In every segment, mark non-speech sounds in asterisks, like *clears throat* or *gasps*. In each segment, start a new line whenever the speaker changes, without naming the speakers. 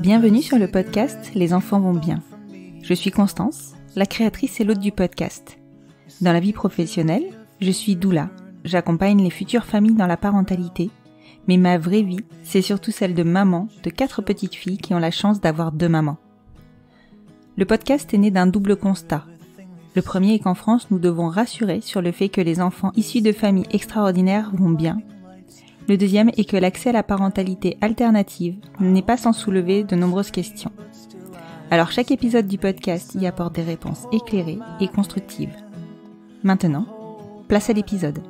Bienvenue sur le podcast Les enfants vont bien. Je suis Constance, la créatrice et l'hôte du podcast. Dans la vie professionnelle, je suis doula. J'accompagne les futures familles dans la parentalité. Mais ma vraie vie, c'est surtout celle de maman de quatre petites filles qui ont la chance d'avoir deux mamans. Le podcast est né d'un double constat le premier est qu'en France, nous devons rassurer sur le fait que les enfants issus de familles extraordinaires vont bien. Le deuxième est que l'accès à la parentalité alternative n'est pas sans soulever de nombreuses questions. Alors chaque épisode du podcast y apporte des réponses éclairées et constructives. Maintenant, place à l'épisode.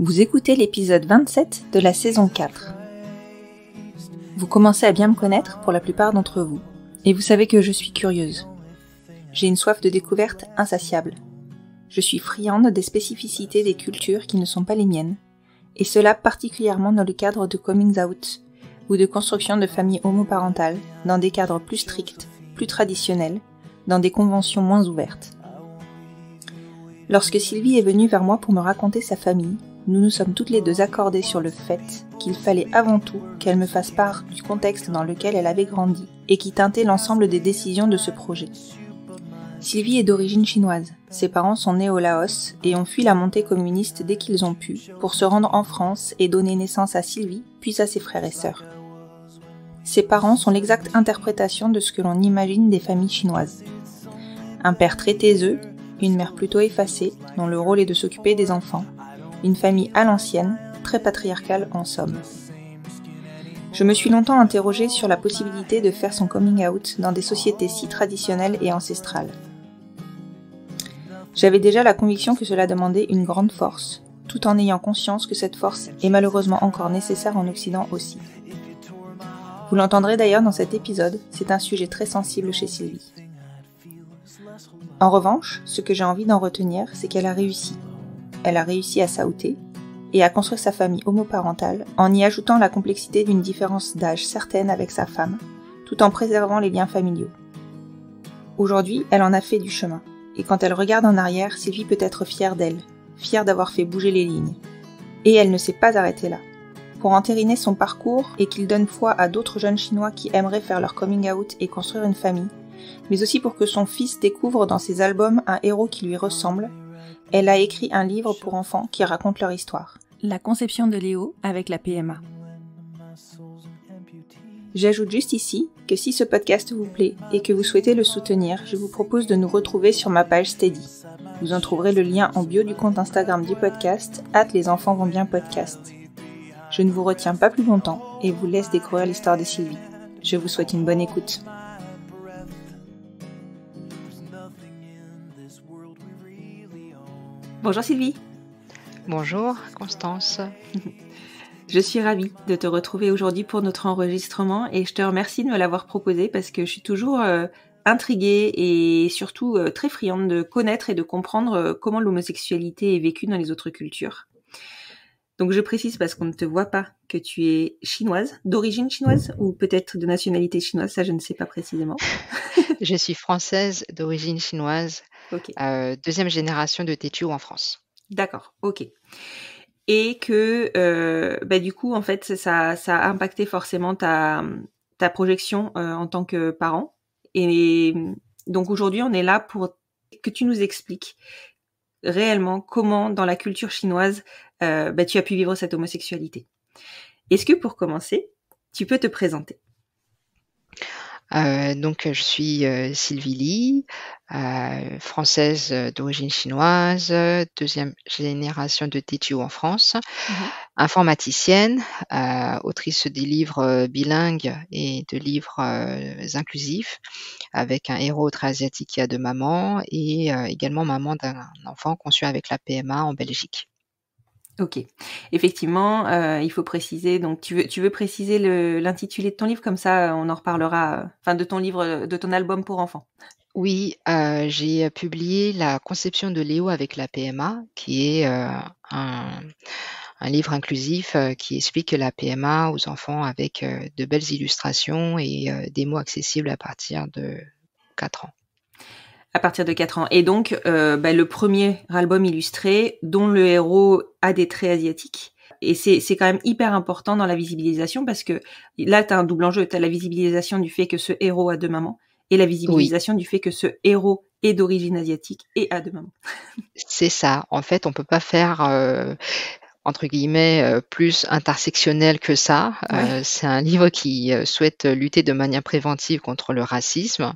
Vous écoutez l'épisode 27 de la saison 4. Vous commencez à bien me connaître pour la plupart d'entre vous, et vous savez que je suis curieuse. J'ai une soif de découverte insatiable. Je suis friande des spécificités des cultures qui ne sont pas les miennes, et cela particulièrement dans le cadre de coming out ou de construction de familles homoparentales, dans des cadres plus stricts, plus traditionnels, dans des conventions moins ouvertes. Lorsque Sylvie est venue vers moi pour me raconter sa famille, nous nous sommes toutes les deux accordées sur le fait qu'il fallait avant tout qu'elle me fasse part du contexte dans lequel elle avait grandi et qui teintait l'ensemble des décisions de ce projet. Sylvie est d'origine chinoise. Ses parents sont nés au Laos et ont fui la montée communiste dès qu'ils ont pu pour se rendre en France et donner naissance à Sylvie, puis à ses frères et sœurs. Ses parents sont l'exacte interprétation de ce que l'on imagine des familles chinoises. Un père très taiseux, une mère plutôt effacée, dont le rôle est de s'occuper des enfants, une famille à l'ancienne, très patriarcale en somme. Je me suis longtemps interrogée sur la possibilité de faire son coming out dans des sociétés si traditionnelles et ancestrales. J'avais déjà la conviction que cela demandait une grande force, tout en ayant conscience que cette force est malheureusement encore nécessaire en Occident aussi. Vous l'entendrez d'ailleurs dans cet épisode, c'est un sujet très sensible chez Sylvie. En revanche, ce que j'ai envie d'en retenir, c'est qu'elle a réussi, elle a réussi à sauter et à construire sa famille homoparentale en y ajoutant la complexité d'une différence d'âge certaine avec sa femme, tout en préservant les liens familiaux. Aujourd'hui, elle en a fait du chemin, et quand elle regarde en arrière, Sylvie peut être fière d'elle, fière d'avoir fait bouger les lignes. Et elle ne s'est pas arrêtée là. Pour entériner son parcours et qu'il donne foi à d'autres jeunes Chinois qui aimeraient faire leur coming out et construire une famille, mais aussi pour que son fils découvre dans ses albums un héros qui lui ressemble elle a écrit un livre pour enfants qui raconte leur histoire. La conception de Léo avec la PMA. J'ajoute juste ici que si ce podcast vous plaît et que vous souhaitez le soutenir, je vous propose de nous retrouver sur ma page Steady. Vous en trouverez le lien en bio du compte Instagram du podcast, hâte les enfants vont bien podcast. Je ne vous retiens pas plus longtemps et vous laisse découvrir l'histoire de Sylvie. Je vous souhaite une bonne écoute. Bonjour Sylvie. Bonjour Constance. *laughs* Je suis ravie de te retrouver aujourd'hui pour notre enregistrement et je te remercie de me l'avoir proposé parce que je suis toujours euh, intriguée et surtout euh, très friande de connaître et de comprendre euh, comment l'homosexualité est vécue dans les autres cultures. Donc je précise parce qu'on ne te voit pas que tu es chinoise, d'origine
chinoise ou peut-être de nationalité chinoise, ça je ne sais pas précisément. *laughs* je suis française d'origine chinoise, euh, deuxième génération de têtu en France. D'accord, ok. Et que euh, bah, du coup en fait ça, a impacté forcément
ta, ta projection euh, en tant que parent. Et donc aujourd'hui on est là pour que tu nous expliques réellement comment dans la culture chinoise euh, bah, tu as pu vivre cette homosexualité. Est-ce que pour commencer, tu peux
te présenter euh, donc, je suis euh, Sylvie Lee, euh, française d'origine chinoise, deuxième génération de TTO en France, mmh informaticienne, autrice des livres bilingues et de livres inclusifs, avec un héros asiatique qui a deux mamans et également maman d'un enfant conçu avec la PMA en Belgique.
Ok, effectivement, euh, il faut préciser. Donc, tu veux, tu veux préciser l'intitulé de ton livre comme ça, euh, on en reparlera. Euh, enfin, de ton livre, de ton album pour enfants.
Oui, j'ai publié la conception de Léo avec la PMA, qui est un, un, livre inclusif qui explique la PMA aux enfants avec de belles illustrations et des mots accessibles à partir de 4 ans
à partir de 4 ans. Et donc, euh, bah, le premier album illustré dont le héros a des traits asiatiques. Et c'est quand même hyper important dans la visibilisation parce que là, tu as un double enjeu. Tu as la visibilisation du fait que ce héros a deux mamans et la visibilisation du fait que ce héros est d'origine asiatique et a deux mamans.
c'est ça. En fait, on peut pas faire... Euh, entre guillemets, euh, plus intersectionnel que ça. Euh, c'est un livre qui euh, souhaite lutter de manière préventive contre le racisme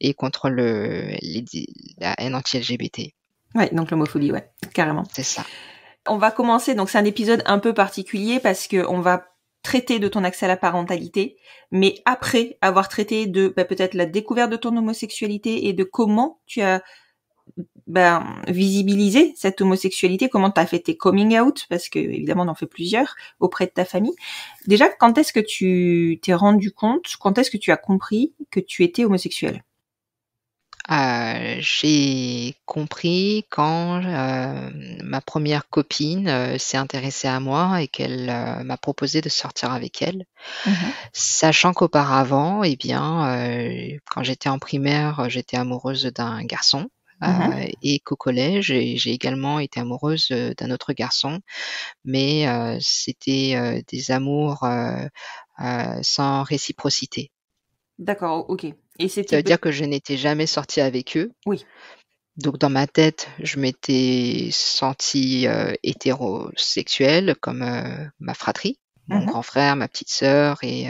et contre le, la haine anti-LGBT. Ouais, donc l'homophobie, ouais, carrément. C'est ça.
On va commencer, donc c'est un épisode un peu particulier parce qu'on va traiter de ton accès à la parentalité, mais après avoir traité de bah, peut-être la découverte de ton homosexualité et de comment tu as ben, visibiliser cette homosexualité Comment tu as fait tes coming out Parce que évidemment, on en fait plusieurs auprès de ta famille. Déjà, quand est-ce que tu t'es rendu compte Quand est-ce que tu as compris que tu étais homosexuel
euh, J'ai compris quand euh, ma première copine euh, s'est intéressée à moi et qu'elle m'a proposé de sortir avec elle, mmh sachant qu'auparavant, et eh bien, quand j'étais en primaire, j'étais amoureuse d'un garçon. Mmh euh, et qu'au collège, j'ai également été amoureuse euh, d'un autre garçon, mais euh, c'était des amours sans réciprocité. D'accord, ok. Et Ça veut dire que je n'étais jamais sortie avec eux. Oui. Donc dans ma tête, je m'étais sentie hétérosexuelle comme ma fratrie, mon mmh grand frère, ma petite sœur et,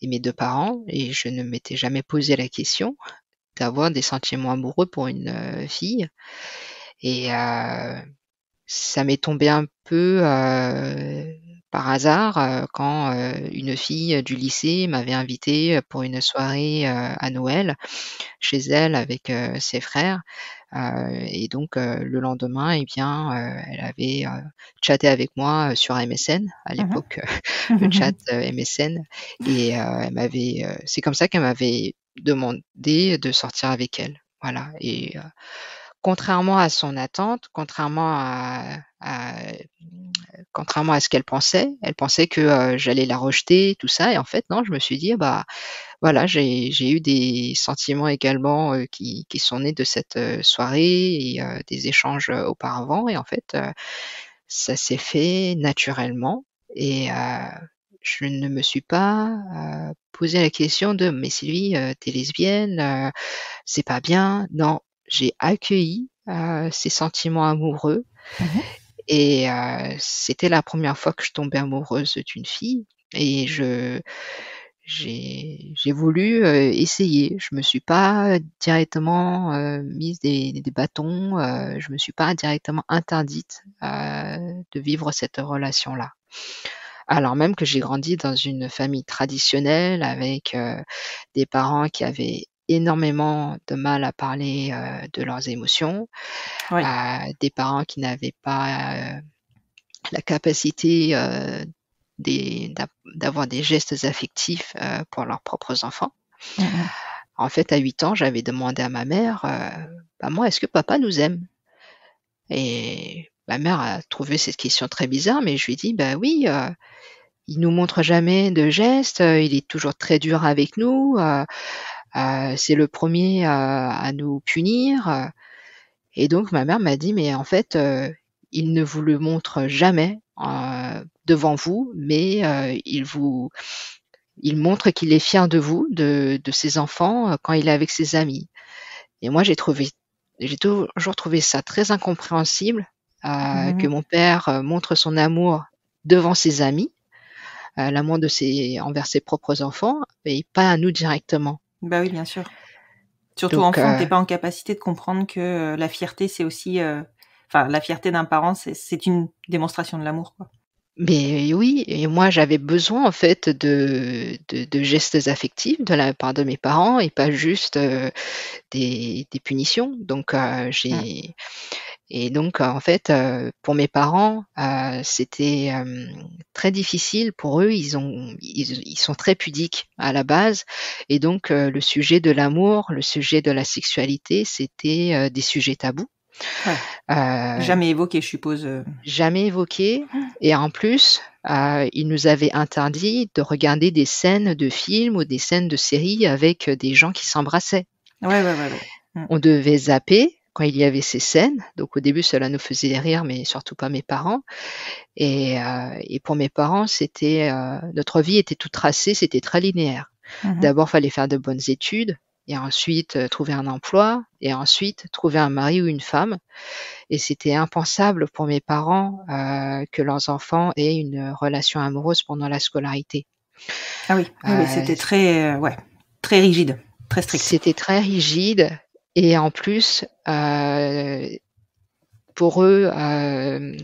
et, mes deux parents. Et je ne m'étais jamais posé la question d'avoir des sentiments amoureux pour une euh, fille. Et euh, ça m'est tombé un peu euh, par hasard quand une fille du lycée m'avait invitée pour une soirée à Noël chez elle avec ses frères. et donc le lendemain, eh bien, elle avait chatté avec moi sur MSN à mmh l'époque, mmh le chat MSN. Et elle m'avait, c'est comme ça qu'elle m'avait demander de sortir avec elle. Voilà. Et euh, contrairement à son attente, contrairement à, contrairement à ce qu'elle pensait, elle pensait que euh, j'allais la rejeter, tout ça. Et en fait, non, je me suis dit, ah bah voilà, j'ai eu des sentiments également euh, qui, qui, sont nés de cette soirée et des échanges auparavant. Et en fait, ça s'est fait naturellement. Et je ne me suis pas euh, posé la question de mais Sylvie, euh, t'es lesbienne, euh, c'est pas bien. Non, j'ai accueilli euh, ces sentiments amoureux. Mhm. Et c'était la première fois que je tombais amoureuse d'une fille. Et je j'ai voulu essayer. Je me suis pas directement mise des, des bâtons, euh, je me suis pas directement interdite de vivre cette relation-là alors même que j'ai grandi dans une famille traditionnelle avec euh, des parents qui avaient énormément de mal à parler euh, de leurs émotions, euh, des parents qui n'avaient pas euh, la capacité d'avoir des, gestes affectifs pour leurs propres enfants. Mmh en fait, à 8 ans, j'avais demandé à ma mère, bah, maman, est-ce que papa nous aime Et ma mère a trouvé cette question très bizarre, mais je lui ai dit, ben bah, oui, il nous montre jamais de gestes, euh, il est toujours très dur avec nous, euh, euh, c'est le premier à nous punir. Et donc ma mère m'a dit, mais en fait, il ne vous le montre jamais devant vous, mais il vous il montre qu'il est fier de vous, de, ses enfants, quand il est avec ses amis. Et moi, j'ai trouvé, j'ai toujours trouvé ça très incompréhensible mmh que mon père montre son amour devant ses amis, à euh, l'amour de ses, envers ses propres enfants, et pas à nous directement.
Bah oui, bien sûr. Surtout enfant, t'es euh, pas en capacité de comprendre que euh, la fierté, c'est aussi, enfin, la fierté d'un parent, c'est une démonstration de l'amour, quoi.
Mais oui, et moi j'avais besoin en fait de, de, gestes affectifs de la part de mes parents et pas juste des, punitions. Donc j'ai, mm. Et donc, euh, en fait, euh, pour mes parents, euh, c'était très difficile. Pour eux, ils, ont, ils, sont très pudiques à la base. Et donc, le sujet de l'amour, le sujet de la sexualité, c'était des sujets tabous. jamais
évoqué, je suppose.
Jamais évoqué. Et en plus, ils nous avaient interdit de regarder des scènes de films ou des scènes de séries avec des gens qui s'embrassaient. Ouais, ouais, mm. On devait zapper il y avait ces scènes. Donc au début, cela nous faisait rire, mais surtout pas mes parents. Et, euh, pour mes parents, c'était euh, notre vie était toute tracée, c'était très linéaire. D'abord, mmh D'abord, fallait faire de bonnes études, et ensuite euh, trouver un emploi, et ensuite trouver un mari ou une femme. Et c'était impensable pour mes parents que leurs enfants aient une relation amoureuse pendant la scolarité. Ah oui, c'était très, ouais, très rigide. C'était très rigide et en plus, euh, pour eux, euh,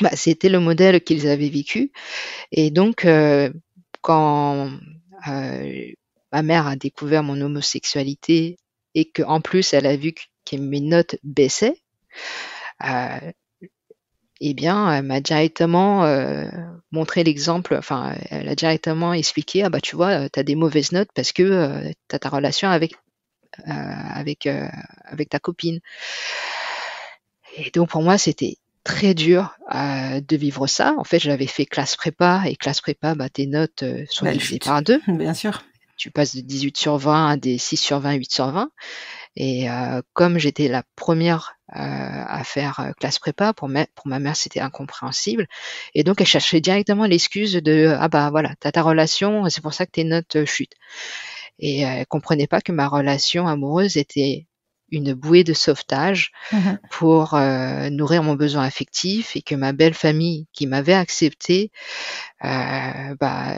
bah, c'était le modèle qu'ils avaient vécu. Et donc, euh, quand ma mère a découvert mon homosexualité et qu'en plus, elle a vu que mes notes baissaient, eh bien, elle m'a directement montré l'exemple, enfin, elle a directement expliqué, ah bah tu vois, tu as des mauvaises notes parce que tu as ta relation avec euh, avec, euh, avec ta copine. Et donc pour moi, c'était très dur euh, de vivre ça. En fait, j'avais fait classe prépa et classe prépa, bah, tes notes sont bah, divisées par deux. *laughs* Bien sûr. Tu passes de 18 sur 20 à des 6 sur 20, 8 sur 20. Et comme j'étais la première à faire classe prépa, pour ma, pour ma mère, c'était incompréhensible. Et donc, elle cherchait directement l'excuse de Ah bah voilà, t'as ta relation, c'est pour ça que tes notes chutent et euh, elle comprenait pas que ma relation amoureuse était une bouée de sauvetage mhm. pour euh, nourrir mon besoin affectif et que ma belle famille qui m'avait accepté euh, bah,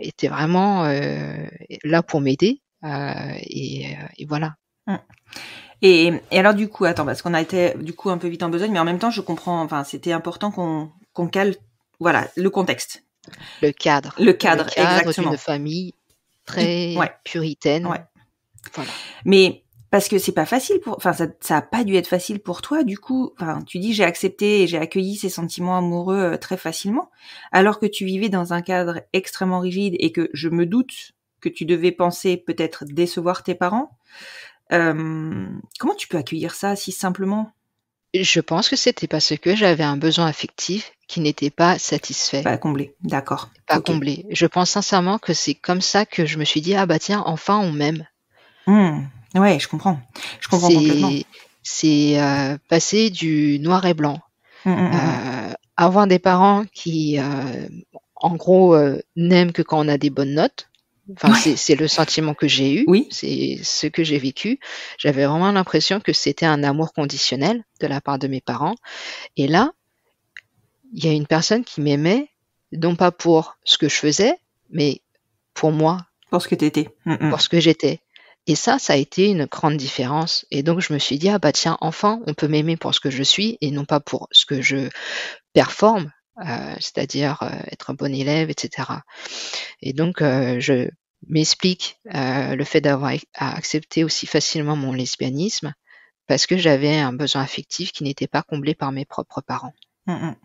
était vraiment là pour m'aider et, voilà. Mm. Et, alors du coup, attends, parce qu'on a été
du coup un peu vite en besoin, mais en même temps, je comprends. Enfin, c'était important qu'on qu cale, voilà, le contexte. Le cadre. Le cadre, le cadre exactement. de famille très mmh, puritaine. Mais parce que c'est pas facile pour, enfin ça, ça a pas dû être facile pour toi du coup. Enfin, tu dis j'ai accepté et j'ai accueilli ces sentiments amoureux euh, très facilement, alors que tu vivais dans un cadre extrêmement rigide et que je me doute que tu devais penser peut-être décevoir tes parents.
Euh, comment tu peux accueillir ça si simplement je pense que c'était parce que j'avais un besoin affectif qui n'était pas satisfait. Pas comblé, d'accord. Pas comblé. Je pense sincèrement que c'est comme ça que je me suis dit, ah bah tiens, enfin on m'aime. Oui, hmm. Ouais, je comprends. Je comprends complètement. C'est euh, passer du noir et blanc. Hmm, hmm, euh, avoir des parents qui, euh, en gros, n'aiment que quand on a des bonnes notes c'est le sentiment que j'ai eu, oui. c'est ce que j'ai vécu. J'avais vraiment l'impression que c'était un amour conditionnel de la part de mes parents. Et là, il y a une personne qui m'aimait, non pas pour ce que je faisais, mais pour moi. Pour ce que tu étais. Mm, mm. Pour ce que j'étais. Et ça, ça a été une grande différence. Et donc, je me suis dit, ah bah tiens, enfin, on peut m'aimer pour ce que je suis et non pas pour ce que je performe, euh, c'est-à-dire euh, être un bon élève, etc. Et donc, euh, je m'explique euh, le fait d'avoir accepté aussi facilement mon lesbianisme parce que j'avais un besoin affectif qui n'était pas comblé par mes propres parents.
Mmh, mmh.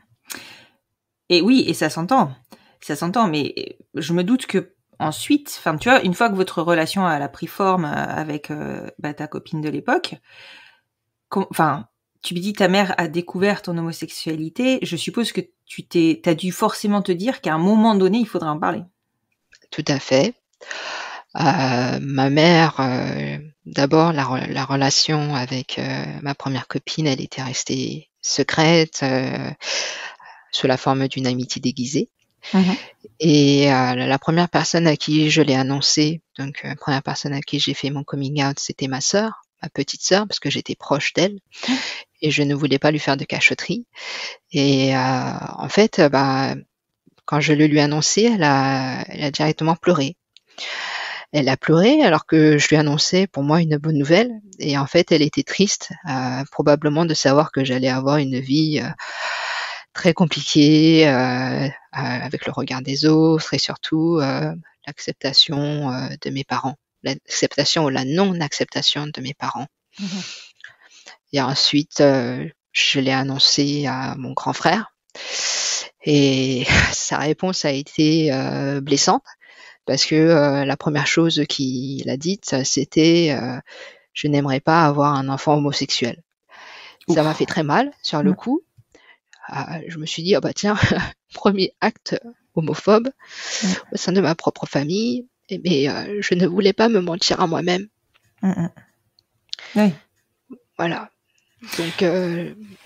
Et oui, et ça s'entend, ça s'entend, mais euh, je me doute que ensuite, enfin tu vois, une fois que votre relation a pris forme euh, avec bah, ta copine de l'époque, enfin tu me dis ta mère a découvert ton homosexualité, je suppose que tu t'es, dû forcément te dire qu'à un moment donné il faudrait en parler.
Tout à fait. Euh, ma mère, euh, d'abord, la, relation avec euh, ma première copine, elle était restée secrète, sous la forme d'une amitié déguisée. Mmh Et la première personne à qui je l'ai annoncé, donc la première personne à qui j'ai fait mon coming out, c'était ma sœur, ma petite sœur, parce que j'étais proche d'elle. Mmh. Et je ne voulais pas lui faire de cachotterie. Et en fait, bah, quand je le lui ai annoncé, elle a directement pleuré elle a pleuré alors que je lui annonçais pour moi une bonne nouvelle. Et en fait, elle était triste, euh, probablement de savoir que j'allais avoir une vie euh, très compliquée, euh, avec le regard des autres et surtout l'acceptation de mes parents, l'acceptation ou la non-acceptation de mes parents. Mm-hmm. Et ensuite, je l'ai annoncé à mon grand frère. Et *laughs* sa réponse a été blessante parce que euh, la première chose qu'il a dite, c'était euh, Je n'aimerais pas avoir un enfant homosexuel. Ça m'a fait très mal sur le coup. Ah, je me suis dit, ah bah tiens, *laughs* premier acte homophobe au sein de ma propre famille, mais euh, je ne voulais pas me mentir à moi-même. Mm, mm. Oui. Voilà. Donc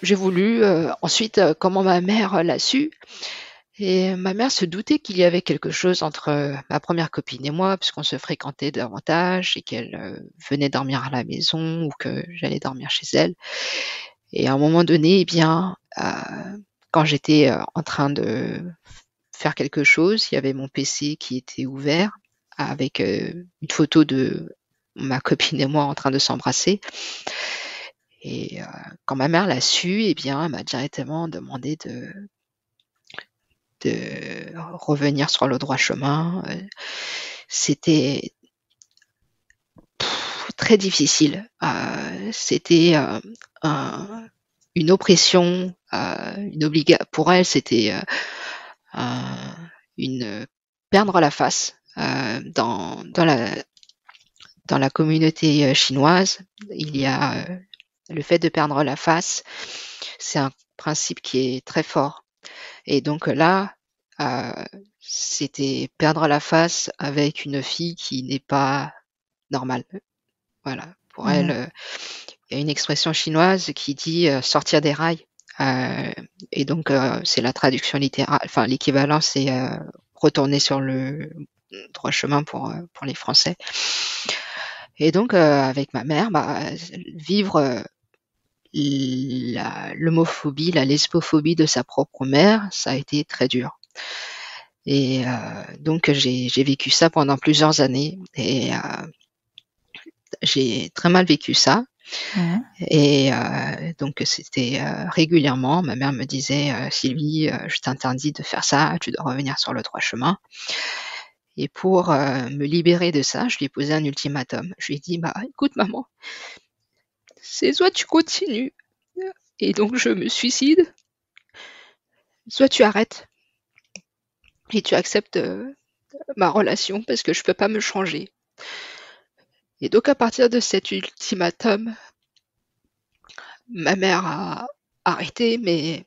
j'ai voulu ensuite, comment ma mère l'a su, et ma mère se doutait qu'il y avait quelque chose entre euh, ma première copine et moi, puisqu'on se fréquentait davantage et qu'elle euh, venait dormir à la maison ou que j'allais dormir chez elle. Et à un moment donné, eh bien, euh, quand j'étais en train de faire quelque chose, il y avait mon PC qui était ouvert avec une photo de ma copine et moi en train de s'embrasser. Et quand ma mère l'a su, eh bien, elle m'a directement demandé de de revenir sur le droit chemin. Euh, c'était très difficile. Euh, c'était euh, une oppression, une obligation. pour elle, c'était une perdre la face dans, dans, la, dans la communauté chinoise. Il y a le fait de perdre la face, c'est un principe qui est très fort. Et donc là, euh, c'était perdre la face avec une fille qui n'est pas normale. Voilà. Pour mmh. elle, euh, il y a une expression chinoise qui dit euh, sortir des rails. Euh, et donc, c'est la traduction littérale, enfin, l'équivalent, c'est retourner sur le droit chemin pour, pour les Français. Et donc, avec ma mère, bah, vivre l'homophobie, la, lesbophobie de sa propre mère, ça a été très dur. Et euh, donc j'ai vécu ça pendant plusieurs années et euh, j'ai très mal vécu ça. Et euh, donc c'était régulièrement, ma mère me disait Sylvie, je t'interdis de faire ça, tu dois revenir sur le droit chemin. Et pour me libérer de ça, je lui ai posé un ultimatum. Je lui ai dit bah écoute maman, c'est soit tu continues et donc je me suicide, soit tu arrêtes et tu acceptes euh, ma relation parce que je ne peux pas me changer. Et donc à partir de cet ultimatum, ma mère a arrêté, mais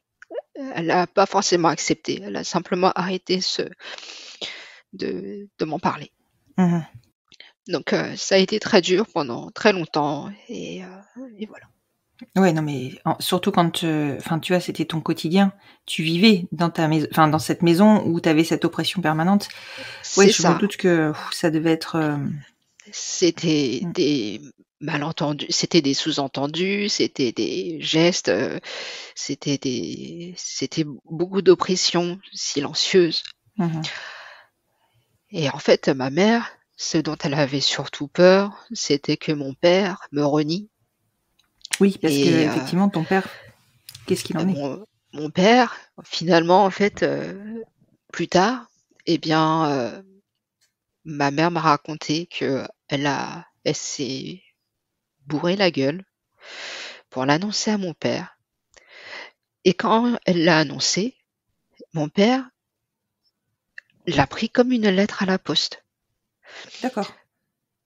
euh, elle n'a pas forcément accepté. Elle a simplement arrêté ce... de, m'en parler. Mmh donc euh, ça a été très dur pendant très longtemps et, euh, et voilà.
Ouais, non mais surtout quand euh, enfin tu vois c'était ton quotidien, tu vivais dans ta maison dans cette maison où tu avais cette oppression permanente. Oui, je me doute
que ça devait être c'était mm. des malentendus, c'était des sous-entendus, c'était des gestes, c'était des c'était beaucoup d'oppression silencieuse. Mmh et en fait ma mère ce dont elle avait surtout peur, c'était que mon père me renie. Oui, parce que euh, effectivement, ton père, qu'est-ce qu'il en mon, est Mon père, finalement, en fait, euh, plus tard, eh bien, euh, ma mère m'a raconté que elle a, elle s'est bourré la gueule pour l'annoncer à mon père. Et quand elle l'a annoncé, mon père l'a pris comme une lettre à la poste. D'accord.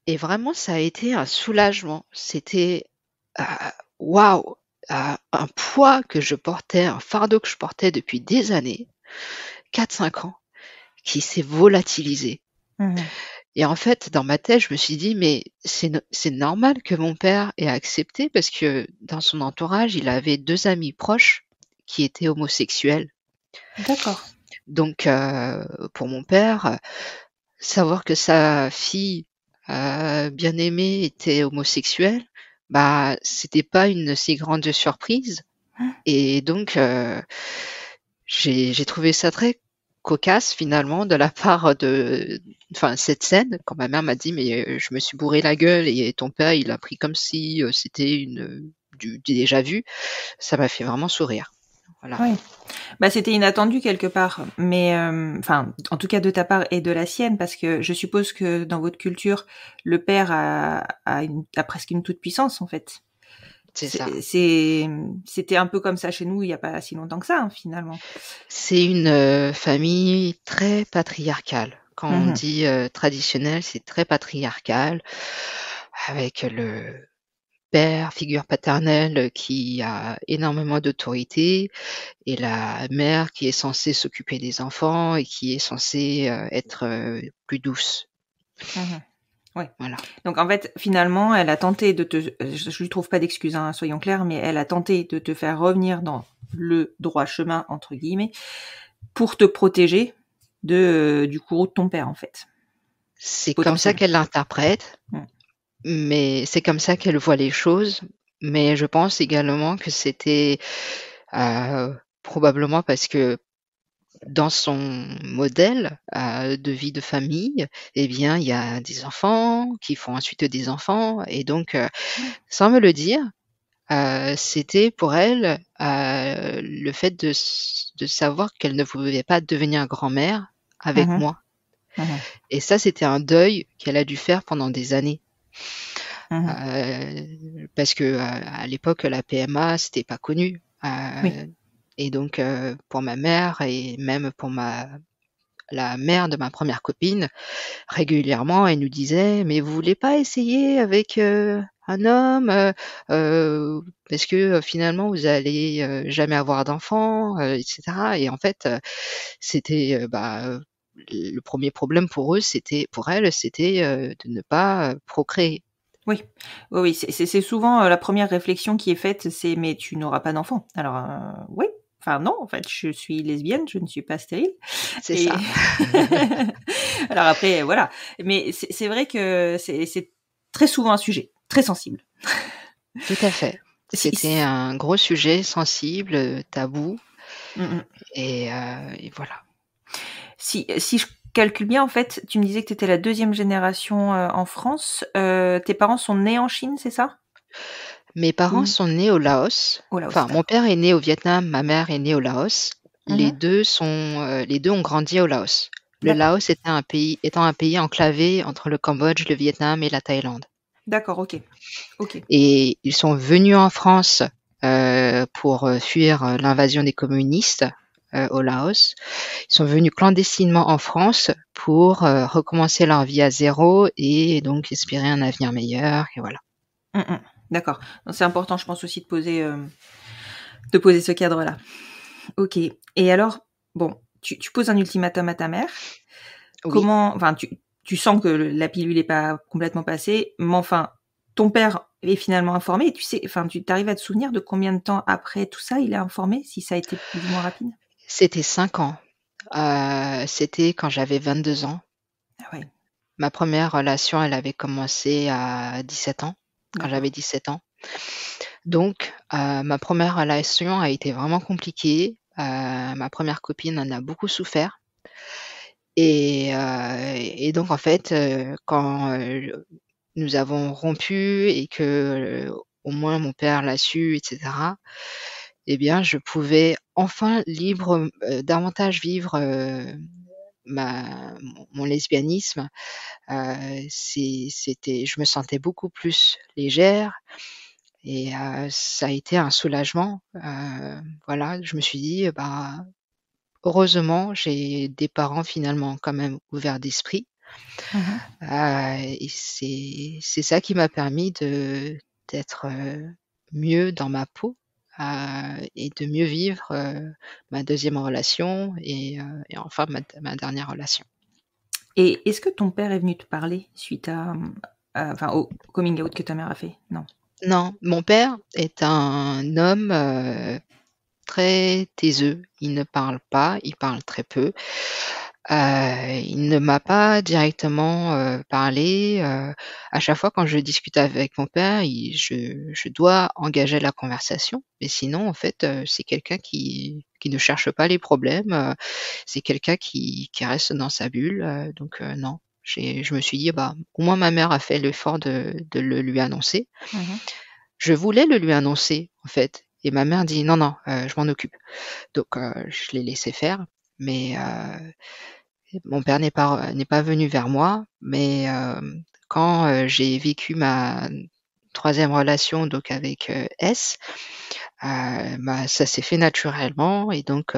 Et vraiment, ça a été un soulagement. C'était euh, waouh, euh, un poids que je portais, un fardeau que je portais depuis des années, 4-5 ans, qui s'est volatilisé. Mmh Et en fait, dans ma tête, je me suis dit, mais c'est, normal que mon père ait accepté parce que dans son entourage, il avait deux amis proches qui étaient homosexuels. D'accord. Donc, euh, pour mon père, Savoir que sa fille, euh, bien-aimée était homosexuelle, bah, c'était pas une si grande surprise ah. et donc euh, j'ai trouvé ça très cocasse finalement de la part de enfin cette scène quand ma mère m'a dit: «Mais euh, je me suis bourré la gueule et ton père il a pris comme si, c'était une, du déjà vu». Ça m'a fait vraiment sourire. Oui.
Bah, c'était inattendu quelque part, mais euh, enfin, en tout cas de ta part et de la sienne, parce que je suppose que dans votre culture, le père a, presque une toute puissance en fait. C'est ça. C'était un peu comme ça chez nous il n'y a pas si longtemps que ça hein, finalement.
C'est une euh, famille très patriarcale. Quand on mmh dit euh, traditionnel, c'est très patriarcal avec le père, figure paternelle, euh, qui a énormément d'autorité, et la mère qui est censée s'occuper des enfants et qui est censée euh, être euh, plus douce.
Mmh ouais. Voilà. Donc en fait, finalement, elle a tenté de te. Je ne trouve pas d'excuse, hein, soyons clairs, mais elle a tenté de te faire revenir dans le droit
chemin, entre guillemets, pour te protéger de, du courroux de ton père, en fait. C'est comme ça qu'elle l'interprète. Mmh mais c'est comme ça qu'elle voit les choses. Mais je pense également que c'était euh, probablement parce que dans son modèle euh, de vie de famille, eh bien, il y a des enfants qui font ensuite des enfants. Et donc, euh, sans me le dire, c'était pour elle le fait de, de savoir qu'elle ne pouvait pas devenir grand-mère avec moi. Et ça, c'était un deuil qu'elle a dû faire pendant des années. Mmh euh, parce que euh, à l'époque la PMA c'était pas connu euh, et donc pour ma mère et même pour ma la mère de ma première copine régulièrement elle nous disait mais vous voulez pas essayer avec un homme parce que finalement vous allez jamais avoir d'enfant etc et en fait c'était bah le premier problème pour eux, c'était, pour elles, c'était euh, de ne pas euh, procréer. Oui, oui, c'est souvent euh, la première
réflexion qui est faite, c'est mais tu n'auras pas d'enfant. Alors oui, enfin non, en fait, je suis lesbienne, je ne suis pas stérile. C'est ça. *laughs* Alors après, voilà. Mais c'est vrai que c'est
très souvent un sujet très sensible. Tout à fait. C'était un gros sujet sensible, tabou. Mmh, mmh. et voilà si, je calcule bien, en fait, tu
me disais que tu étais la deuxième génération euh, en France. Euh, tes parents sont nés en Chine, c'est ça
Mes parents mmh. sont nés au Laos. mon père est né au Vietnam, ma mère est née au Laos. Les, mmh. deux euh, les deux ont grandi au Laos. Le Laos était un pays, étant un pays enclavé entre le Cambodge, le Vietnam et la Thaïlande. D'accord, ok. ok. Et ils sont venus en France pour fuir l'invasion des communistes euh, au Laos. Ils sont venus clandestinement en France pour euh, recommencer leur vie à zéro et donc espérer un avenir meilleur. Et voilà. Hum, hum.
D'accord. C'est important, je pense aussi de poser, euh, de poser ce cadre-là. Ok. Et alors, bon, tu, poses un ultimatum à ta mère. Comment, enfin, tu, tu, sens que la pilule n'est pas complètement passée, mais enfin, ton père est finalement informé. tu sais, enfin, tu t'arrives à te souvenir de combien de temps après tout ça il est informé, si ça a été plus ou moins
rapide c'était 5 ans. Euh, c'était quand j'avais 22 ans. Ah ma première relation, elle avait commencé à 17 ans, quand j'avais 17 ans. Donc, euh, ma première relation a été vraiment compliquée. Euh, ma première copine en a beaucoup souffert. Et, et donc, en fait, quand nous avons rompu et que au moins mon père l'a su, etc., eh bien, je pouvais enfin libre, euh, davantage vivre euh, Ma, mon lesbianisme, euh, c'était, je me sentais beaucoup plus légère et euh, ça a été un soulagement. voilà, je me suis dit, bah, heureusement, j'ai des parents finalement quand même ouverts d'esprit. Mmh et c'est ça qui m'a permis d'être mieux dans ma peau euh, et de mieux vivre euh, ma deuxième relation et, euh, enfin ma, dernière relation. Et est-ce que ton père est venu te parler suite à, enfin, au coming out que ta mère a fait Non. Non, mon père est un homme très taiseux. Il ne parle pas, il parle très peu. Euh, il ne m'a pas directement, euh, parlé, Euh, à chaque fois quand je discute avec mon père, je je dois engager la conversation, mais sinon en fait, euh, c'est quelqu'un qui qui ne cherche pas les problèmes, euh, c'est quelqu'un qui qui reste dans sa bulle, donc non. je me suis dit: «Bah, au moins ma mère a fait l'effort de de le lui annoncer». Mmh je voulais le lui annoncer en fait et ma mère dit: «Non, non, je m'en occupe». Donc je l'ai laissé faire, mais Euh, mon père n'est pas, n'est pas venu vers moi, mais euh, quand euh, j'ai vécu ma troisième relation donc avec euh, S, bah, ça s'est fait naturellement et donc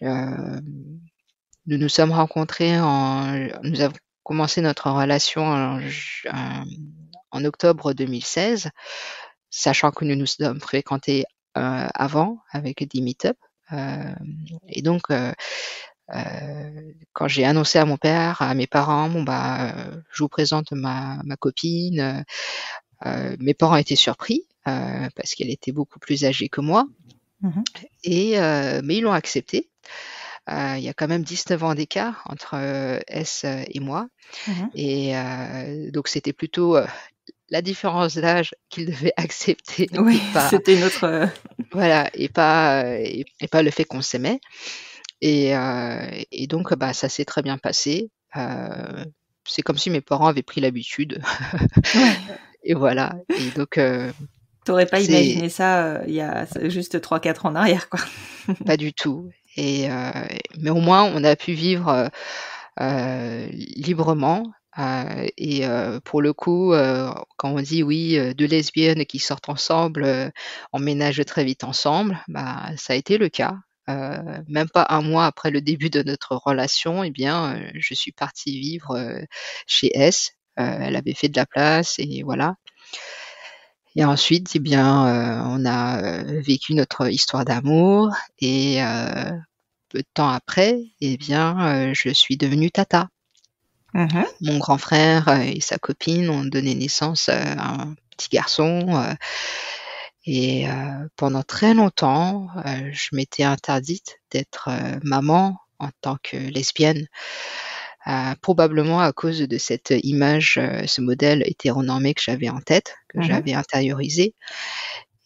nous nous sommes rencontrés en, nous avons commencé notre relation en, octobre 2016, sachant que nous nous sommes fréquentés avant avec des meet et donc euh, quand j'ai annoncé à mon père, à mes parents, bon bah, euh, je vous présente ma, copine. Euh, mes parents étaient surpris parce qu'elle était beaucoup plus âgée que moi, mmh et mais ils l'ont accepté il y a quand même 19 ans d'écart entre S et moi. Mmh et donc, c'était plutôt la différence d'âge qu'ils devaient *laughs* accepter. Oui, c'était notre. voilà, et pas, et, pas le fait qu'on s'aimait. Euh, et, donc, bah, ça s'est très bien passé. Euh, c'est comme si mes parents avaient pris l'habitude. *laughs* et voilà. donc. Euh,
T'aurais pas imaginé
ça il y a juste 3-4 ans en arrière, quoi. *laughs* pas du tout. Et, mais au moins, on a pu vivre librement. et pour le coup, quand on dit oui, deux lesbiennes qui sortent ensemble, emménagent très vite ensemble, bah, ça a été le cas. Euh, même pas un mois après le début de notre relation, et eh bien, euh, je suis partie vivre euh, chez S. elle avait fait de la place et voilà. Et ensuite, et eh bien, on a vécu notre histoire d'amour et peu de temps après, et eh bien, je suis devenue tata. Mmh Mon grand frère et sa copine ont donné naissance à un petit garçon et euh, pendant très longtemps, euh, je m'étais interdite d'être euh, maman en tant que lesbienne, euh, probablement à cause de cette image, ce modèle hétéronormé que j'avais en tête, que mmh j'avais intériorisé.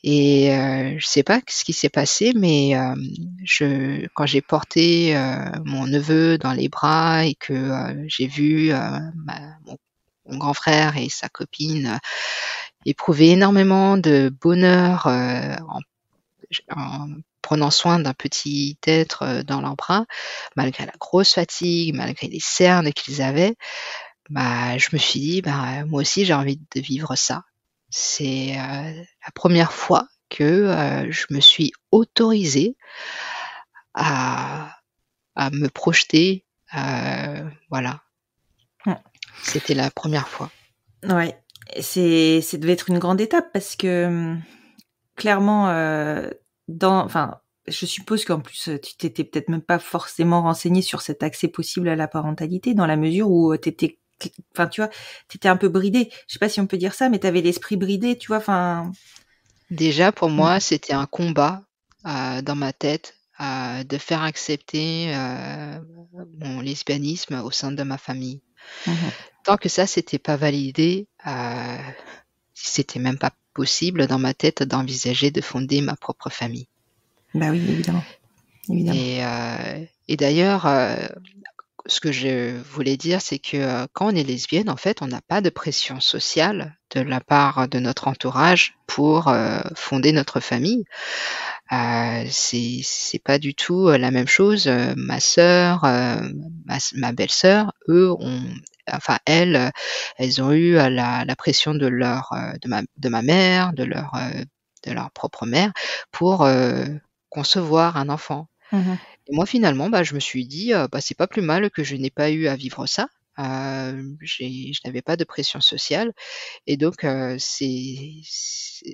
Et je ne sais pas ce qui s'est passé, mais je, quand j'ai porté mon neveu dans les bras et que j'ai vu ma, mon mon grand frère et sa copine euh, éprouvaient énormément de bonheur euh, en, prenant soin d'un petit être euh, dans l'emprunt, malgré la grosse fatigue, malgré les cernes qu'ils avaient, bah, je me suis dit, bah, moi aussi j'ai envie de vivre ça. C'est la première fois que je me suis autorisée à, me projeter, voilà, c'était la première fois.
Ouais, c'est, ça devait être une grande étape parce que hum, clairement, euh, dans, enfin, je suppose qu'en plus euh, tu t'étais peut-être même pas forcément renseigné sur cet accès possible à la parentalité dans la mesure où euh, t'étais, enfin, tu vois, un peu bridé. Je sais pas si on peut dire ça, mais tu avais l'esprit bridé, tu vois,
enfin. Déjà, pour moi, c'était un combat dans ma tête de faire accepter euh, mon lesbianisme au sein de ma famille. Mhm. Tant que ça, c'était pas validé, euh, c'était même pas possible dans ma tête d'envisager de fonder ma propre famille. Bah oui, évidemment. Euh, et, d'ailleurs, euh, ce que je voulais dire, c'est que euh, quand on est lesbienne, en fait, on n'a pas de pression sociale de la part de notre entourage pour fonder notre famille. Euh, c'est pas du tout la même chose. Ma soeur ma, ma belle-sœur, eux enfin elles, elles ont eu euh, la, la pression de leur, euh, de ma, de ma mère, de leur, euh, de leur propre mère pour concevoir un enfant. Mmh moi finalement, bah, je me suis dit, bah, c'est pas plus mal que je n'ai pas eu à vivre ça. Euh, je n'avais pas de pression sociale et donc c'est,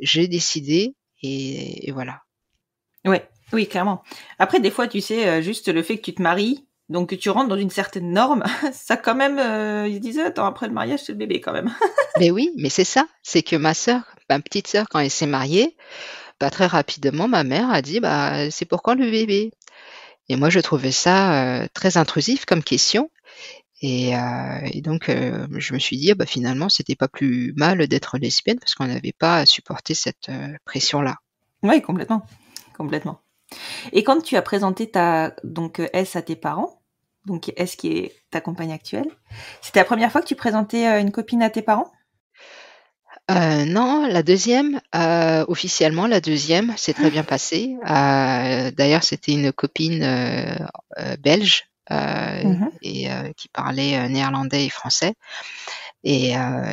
j'ai décidé et, et voilà. Ouais, oui, clairement.
Après, des fois, tu sais, juste le fait que tu te maries, donc tu rentres dans une certaine norme, *laughs* ça quand même, euh, ils disent attends après le mariage c'est le bébé quand même.
*laughs* mais oui, mais c'est ça, c'est que ma soeur, ma petite sœur quand elle s'est mariée, pas bah, très rapidement ma mère a dit bah c'est pourquoi le bébé. Et moi je trouvais ça euh, très intrusif comme question. Et, euh, donc je me suis dit ah bah finalement c'était pas plus mal d'être lesbienne parce qu'on n'avait pas à supporter cette pression là. Oui complètement, complètement.
Et quand tu as présenté ta donc S à tes parents, donc est-ce qui est ta compagne actuelle. C'était la première fois que tu présentais euh, une copine à tes parents
euh, non, la deuxième, euh, officiellement, la deuxième c'est très bien passé. D'ailleurs, c'était une copine belge mhm. et qui parlait néerlandais et français. Et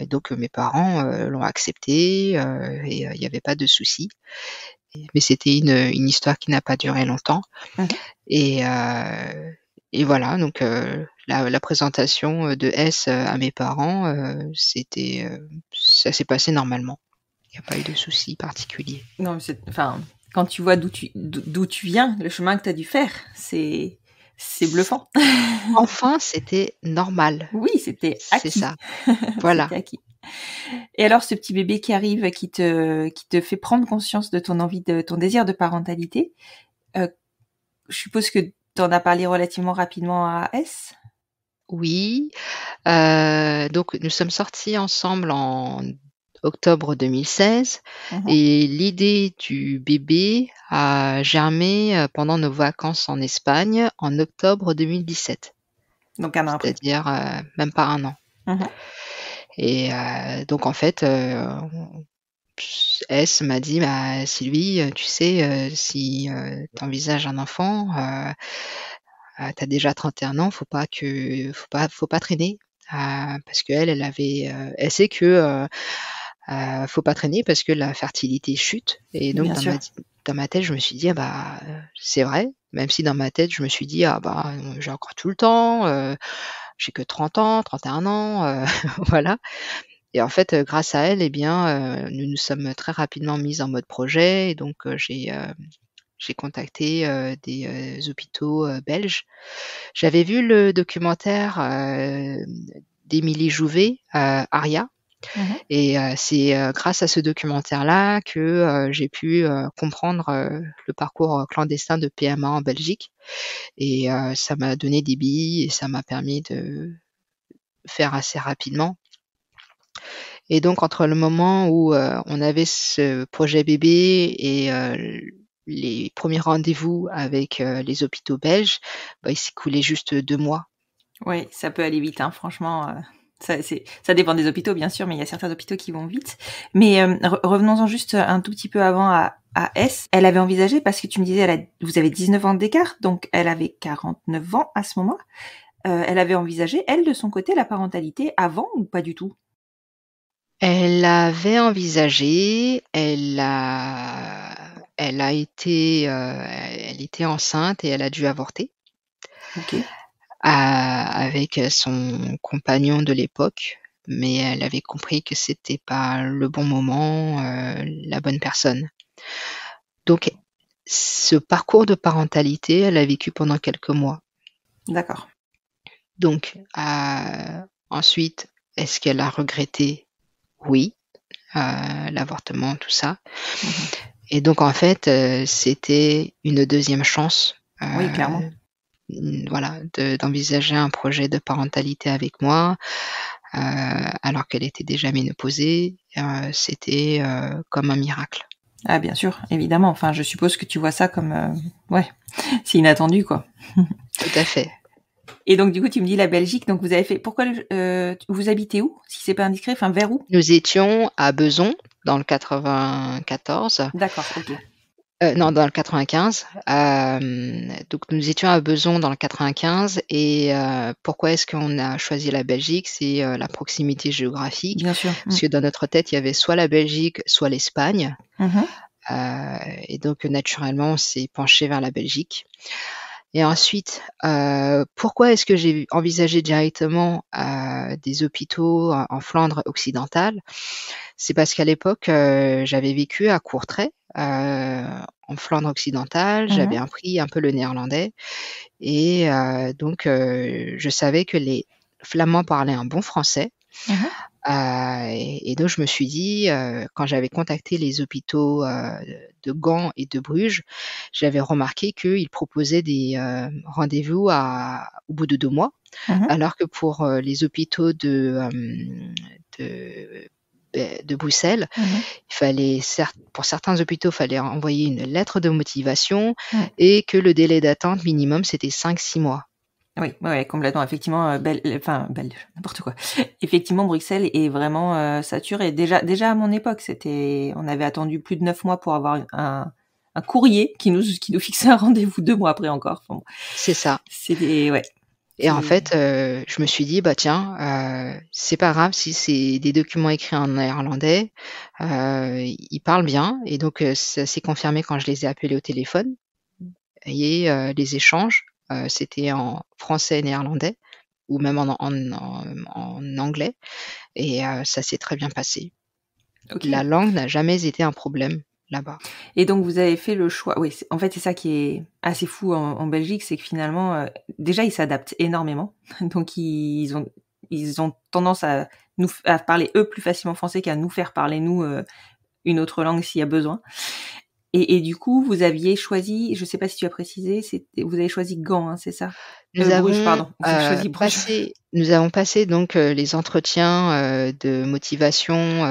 donc, mes parents l'ont acceptée et il n'y avait pas de souci. Mais c'était une, histoire qui n'a pas duré longtemps. Mhm. Et et voilà, donc euh, la, présentation euh, de S euh, à mes parents, c'était, ça s'est passé normalement. Il n'y a pas eu de soucis particuliers.
Non, enfin, quand tu vois d'où tu, d'où tu viens, le chemin que tu as dû faire, c'est, c'est bluffant. *laughs* enfin, c'était normal. Oui, c'était acquis. C'est ça. *laughs* Voilà. acquis. Et alors, ce petit bébé qui arrive, qui te, qui te fait prendre conscience de ton envie, de ton désir de parentalité, je suppose que on a parlé relativement rapidement à S
Oui. Euh, donc, nous sommes sortis ensemble en octobre 2016 mhm. et l'idée du bébé a germé euh, pendant nos vacances en Espagne en octobre 2017. Donc un an C'est-à-dire euh, même pas un an. Mhm. Et donc en fait, S m'a dit bah, Sylvie, euh, tu sais, euh, si euh, tu envisages un enfant, tu as déjà 31 ans, faut pas que faut pas traîner parce que elle, elle avait elle sait que ne faut pas traîner parce que la fertilité chute. Et donc, dans ma, tête, je me suis dit, ah, bah, c'est vrai, même si dans ma tête, je me suis dit, ah bah, j'ai encore tout le temps, j'ai que 30 ans, 31 ans, *laughs* voilà. Et en fait, euh, grâce à elle, eh bien, euh, nous nous sommes très rapidement mises en mode projet. Et donc, euh, j'ai j'ai contacté des hôpitaux belges. J'avais vu le documentaire d'Émilie Jouvet, Aria. Mmh et c'est grâce à ce documentaire-là que j'ai pu comprendre le parcours clandestin de PMA en Belgique. Et ça m'a donné des billes et ça m'a permis de faire assez rapidement et donc, entre le moment où euh, on avait ce projet bébé et euh, les premiers rendez-vous avec euh, les hôpitaux belges, bah, il s'est coulé juste deux mois.
Oui, ça peut aller vite, hein, franchement. Ça, dépend des hôpitaux, bien sûr, mais il y a certains hôpitaux qui vont vite. Mais revenons-en juste un tout petit peu avant à, S. Elle avait envisagé, parce que tu me disais, vous avez 19 ans d'écart, donc elle avait 49 ans à ce moment. elle avait envisagé, elle, de son côté, la
parentalité avant ou pas du tout elle avait envisagé, elle a elle a été, euh, elle était enceinte et elle a dû avorter euh, avec son compagnon de l'époque, mais elle avait compris que c'était pas le bon moment, euh, la bonne personne. Donc ce parcours de parentalité, elle a vécu pendant quelques mois. D'accord. Donc, ensuite, est-ce qu'elle a regretté? oui, l'avortement, tout ça. Mhm. Et donc en fait, euh, c'était une deuxième chance. Euh, voilà, d'envisager un projet de parentalité avec moi, euh, alors qu'elle était déjà ménopausée, c'était comme un miracle. Ah bien sûr, évidemment. Enfin, je suppose que tu vois ça comme,
ouais, *laughs* c'est
inattendu quoi.
tout à fait. Et donc, du coup, tu me dis la Belgique. Donc, vous avez fait. Pourquoi euh, vous habitez où, si c'est pas indiscret Enfin, vers où
Nous étions à Beson, dans le 94. D'accord, ok. Euh, non, dans le 95. Euh, donc nous étions à Beson dans le 95. Et pourquoi est-ce qu'on a choisi la Belgique C'est la proximité géographique. Bien sûr. Parce que dans notre tête, il y avait soit la Belgique, soit l'Espagne. Mm-hmm. et donc naturellement, on s'est penché vers la Belgique. Et ensuite, euh, pourquoi est-ce que j'ai envisagé directement euh, des hôpitaux en Flandre occidentale C'est parce qu'à l'époque, euh, j'avais vécu à Courtrai, euh, en Flandre occidentale, mmh j'avais appris un peu le néerlandais, et euh, donc je savais que les Flamands parlaient un bon français. Mmh euh, et, donc, je me suis dit, euh, quand j'avais contacté les hôpitaux euh, de Gand et de Bruges, j'avais remarqué qu'ils proposaient des rendez-vous au bout de deux mois, mmh alors que pour les hôpitaux de, ben, de Bruxelles. Mmh il fallait, pour certains hôpitaux, il fallait envoyer une lettre de motivation et que le délai d'attente minimum, c'était 5 six mois.
Ah oui, complètement. Effectivement, euh, belle, euh, enfin belle, n'importe quoi. *laughs* Effectivement, Bruxelles est vraiment euh, saturée. Déjà, déjà à mon époque, c'était, on avait attendu plus de neuf mois pour avoir un, courrier qui nous, qui nous fixait un rendez-vous deux mois après
encore. c'est ça. C'est ouais. Et en fait, je me suis dit, bah tiens, euh, c'est pas grave si c'est des documents écrits en néerlandais, euh, ils parlent bien. Et donc, ça s'est confirmé quand je les ai appelés au téléphone. Et les échanges, euh, c'était en français et néerlandais, ou même en, en, anglais, et euh, ça s'est très bien passé. La langue n'a jamais été un problème là-bas. Et donc vous avez fait le choix. Oui, en fait c'est ça qui est assez fou
en, Belgique, c'est que finalement euh, déjà ils s'adaptent énormément, *laughs* donc ils ont ils ont tendance à nous à parler eux plus facilement français qu'à nous faire parler nous une autre langue s'il y a besoin. Et, et, du coup, vous aviez choisi, je ne sais pas si tu as précisé, vous avez choisi Gand, hein, c'est ça
Nous euh, avons pardon. Euh, passé, nous avons passé donc euh, les entretiens de motivation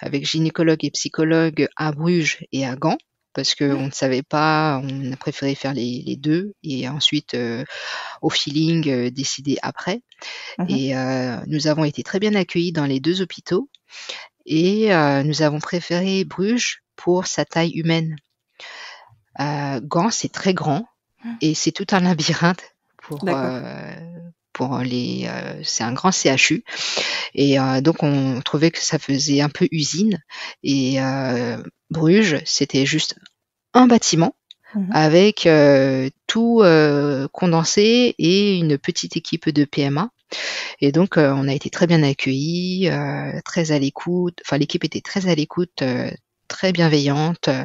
avec gynécologue et psychologue à Bruges et à Gand parce qu'on ne savait pas, on a préféré faire les, les deux et ensuite au feeling décider après. Mmh et nous avons été très bien accueillis dans les deux hôpitaux et nous avons préféré Bruges pour sa taille humaine. Euh, c'est très grand mmh. et c'est tout un labyrinthe pour, euh, pour les. Euh, c'est un grand CHU. Et euh, donc, on trouvait que ça faisait un peu usine. Et Bruges, c'était juste un bâtiment mmh. avec tout condensé et une petite équipe de PMA. Et donc, on a été très bien accueillis, très à l'écoute. Enfin, l'équipe était très à l'écoute, très bienveillante euh,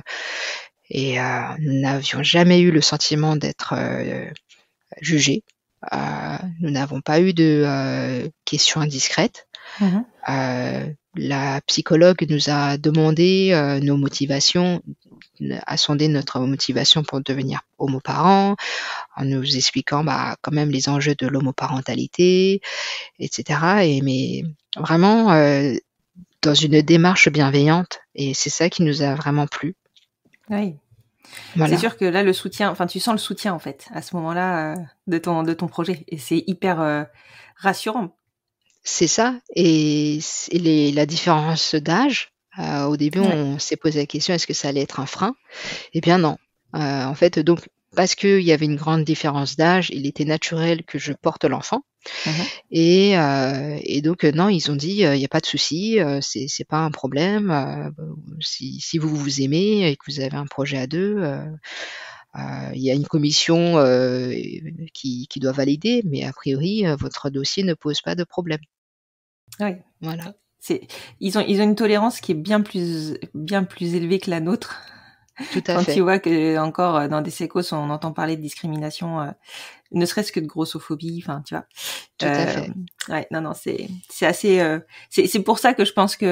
et euh, nous n'avions jamais eu le sentiment d'être euh, jugés. nous n'avons pas eu de questions indiscrètes. Mmh la psychologue nous a demandé nos motivations, a sondé notre motivation pour devenir homoparent, en nous expliquant bah, quand même les enjeux de l'homoparentalité, etc. Et mais vraiment, dans une démarche bienveillante. Et c'est ça qui nous a vraiment plu. Oui. C'est
sûr que là, le soutien, enfin, tu sens le soutien en fait à ce moment-là euh, de, ton, de ton projet. Et c'est hyper euh, rassurant.
C'est ça. Et la différence d'âge, euh, au début, on s'est posé la question est-ce que ça allait être un frein Eh bien, non. en fait, donc, parce qu'il y avait une grande différence d'âge, il était naturel que je porte l'enfant. Mhm. Euh, et, donc, euh, non, ils ont dit, euh, il n'y a pas de souci, c'est pas un problème. Si, si, vous vous aimez et que vous avez un projet à deux, il y a une commission qui, qui, doit valider, mais a priori, votre dossier ne pose pas de problème.
Oui. Voilà. Ils ont, ils ont une tolérance qui est bien plus, bien plus élevée que la nôtre. Tout à Quand tu vois que encore dans des sécos, on entend parler de discrimination ne serait-ce que de grossophobie, enfin, tu vois. Tout à fait. Euh, ouais, non, non, c'est, assez, euh, c'est pour ça que je pense que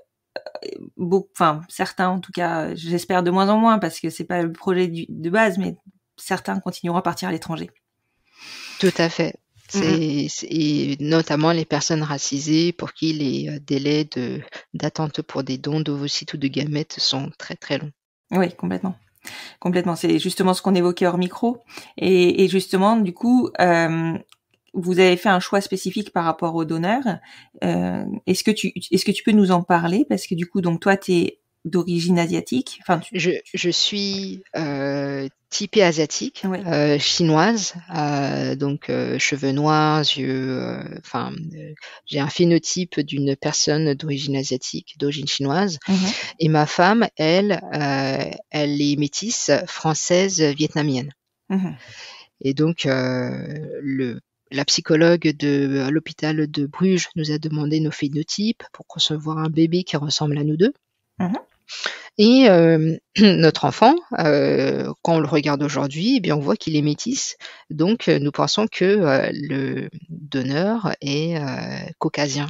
euh, enfin certains en tout cas, j'espère de moins en moins parce que c'est pas le projet de base, mais certains continueront à partir à l'étranger.
Tout à fait. Et notamment les personnes racisées pour qui les délais d'attente pour des dons d'ovocytes ou de gamètes sont très très longs. Oui, complètement
complètement. C'est justement ce qu'on évoquait hors micro. Et, justement, du coup, euh, vous avez fait un choix spécifique par rapport aux donneurs. Euh, est-ce que tu est-ce que tu peux nous en parler parce que du coup donc toi t'es
d'origine asiatique enfin, je, suis euh, typée asiatique, euh, chinoise, euh, donc euh, cheveux noirs, yeux. Enfin, j'ai un phénotype d'une personne d'origine asiatique, d'origine chinoise. Mhm. Et ma femme, elle, elle est métisse française vietnamienne. Mhm. Et donc, le la psychologue de l'hôpital de Bruges nous a demandé nos phénotypes pour concevoir un bébé qui ressemble à nous deux. Mhm. Et euh, *clears throat* notre enfant, euh, quand on le regarde aujourd'hui, eh bien on voit qu'il est métisse. Donc euh, nous pensons que le donneur est caucasien.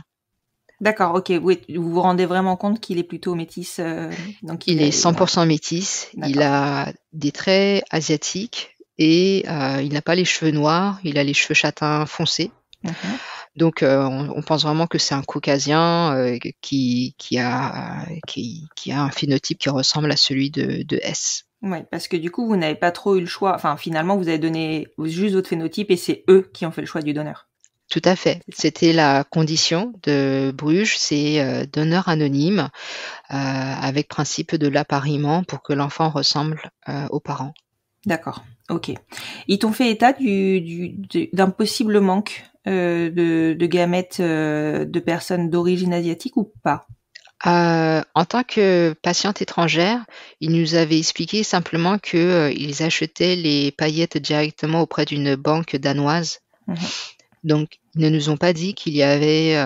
D'accord, ok. Oui, vous vous rendez vraiment compte qu'il est plutôt métisse
donc il, est, 100% métisse, Il a des traits asiatiques et il n'a pas les cheveux noirs. Il a les cheveux châtains foncés. Mhm. Donc euh, on, pense vraiment que c'est un caucasien euh, qui, a, un phénotype qui ressemble à celui de, S.
Oui, parce que du coup, vous n'avez pas trop eu le choix. Enfin, finalement, vous avez donné juste votre phénotype et c'est eux qui ont fait le choix du donneur.
Tout à fait. C'était la condition de Bruges, c'est euh, donneur anonyme, avec principe de l'appariement pour que l'enfant ressemble aux parents. D'accord. Ok.
Ils t'ont fait état du, d'un possible manque euh, de, gamètes
euh, de personnes d'origine asiatique ou pas euh, En tant que patiente étrangère, ils nous avaient expliqué simplement qu'ils achetaient les paillettes directement auprès d'une banque danoise. Donc, ils ne nous ont pas dit qu'il y avait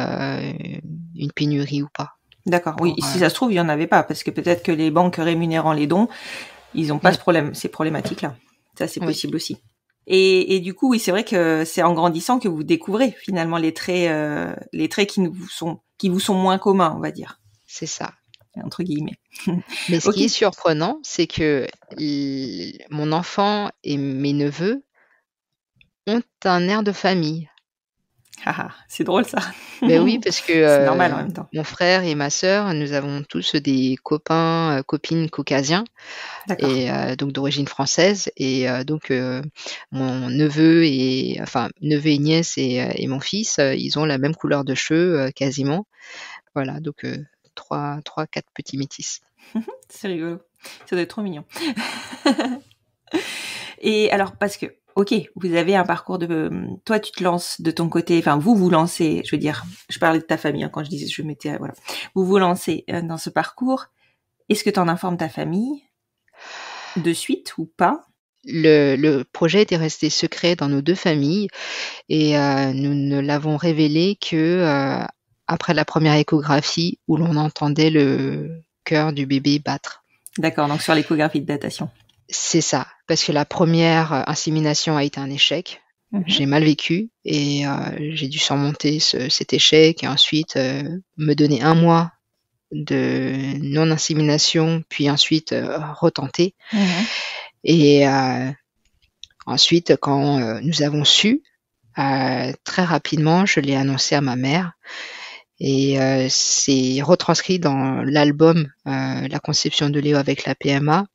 une pénurie ou pas. D'accord, oui, si ça se trouve, il n'y en avait pas, parce que
peut-être que les banques rémunérant les dons, ils n'ont pas ce problème, ces problématiques-là. Ça, c'est possible aussi. Et, du coup, oui, c'est vrai que c'est en grandissant que vous découvrez finalement les traits, euh, les traits qui vous sont, qui vous sont moins communs, on va dire. C'est ça. Entre guillemets.
*laughs* Mais ce qui est surprenant, c'est que mon enfant et mes neveux ont un air de famille. Ah, ah, c'est drôle ça. Ben oui, parce que *laughs* euh, normal, mon frère et ma sœur, nous avons tous des copains, euh, copines caucasiens, et euh, donc d'origine française. Et donc mon neveu et enfin neveu et nièce et, mon fils, ils ont la même couleur de cheveux quasiment. Voilà, donc trois, trois, quatre petits métis. *laughs*
c'est rigolo, ça doit être trop mignon. *laughs* et alors parce que Ok, vous avez un parcours de. Hum, toi, tu te lances de ton côté. Enfin, vous vous lancez. Je veux dire, je parlais de ta famille hein, quand je disais, je m'étais euh, voilà. Vous vous lancez euh, dans ce parcours. Est-ce que tu en informes ta famille
de suite ou pas le, le, projet était resté secret dans nos deux familles et euh, nous ne l'avons révélé que après la première échographie où l'on entendait le cœur du bébé battre. D'accord, donc sur l'échographie de datation c'est ça, parce que la première euh, insémination a été un échec. Mhm. J'ai mal vécu et euh, j'ai dû surmonter cet échec et ensuite euh, me donner un mois de non-insémination, puis ensuite retenter. Mhm. Et ensuite, quand nous avons su, très rapidement, je l'ai annoncé à ma mère. Et c'est retranscrit dans l'album La conception de Léo avec la PMA,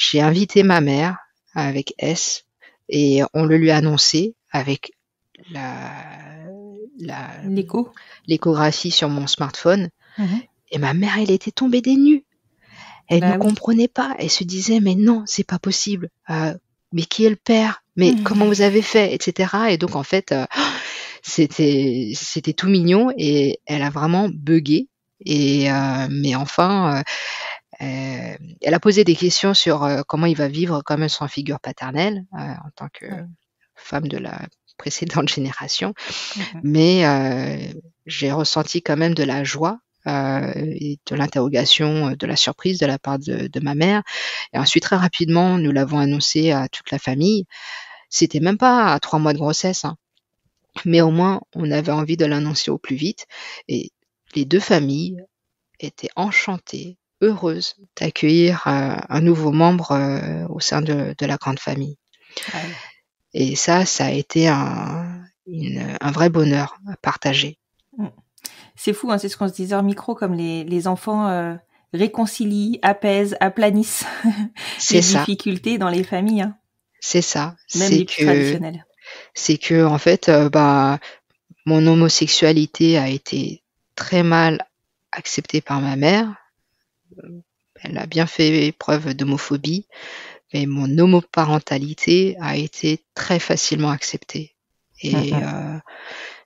j'ai invité ma mère avec S et on le lui a annoncé avec la, la L'écho. l'échographie sur mon smartphone. Mhm. Et ma mère, elle était tombée des nues. Elle bah ne comprenait pas. Elle se disait, mais non, c'est pas possible. Euh, mais qui est le père Mais mhm. comment vous avez fait Etc. Et donc, en fait, euh, *gasps* c'était, c'était tout mignon et elle a vraiment bugué. Et, euh, mais enfin, euh, euh, elle a posé des questions sur euh, comment il va vivre comme son figure paternelle euh, en tant que femme de la *laughs* précédente génération. Mmh mais j'ai ressenti quand même de la joie. et de l'interrogation, de la surprise de la part de, ma mère. Et ensuite, très rapidement, nous l'avons annoncé à toute la famille. C'était même pas à trois mois de grossesse, hein. mais au moins, on avait envie de l'annoncer au plus vite. Et les deux familles étaient enchantées heureuse d'accueillir euh, un nouveau membre euh, au sein de, la grande famille. Et ça, ça a été un, vrai bonheur à partager.
Mm. C'est fou, hein, c'est ce qu'on se disait en micro, comme les, enfants euh, réconcilient, apaisent, aplanissent *laughs* les difficultés dans les familles. Hein.
C'est ça. Même les plus C'est que, en fait, bah, mon homosexualité a été très mal acceptée par ma mère elle a bien fait preuve d'homophobie, mais mon homoparentalité a été très facilement acceptée. Et mm-hmm. euh,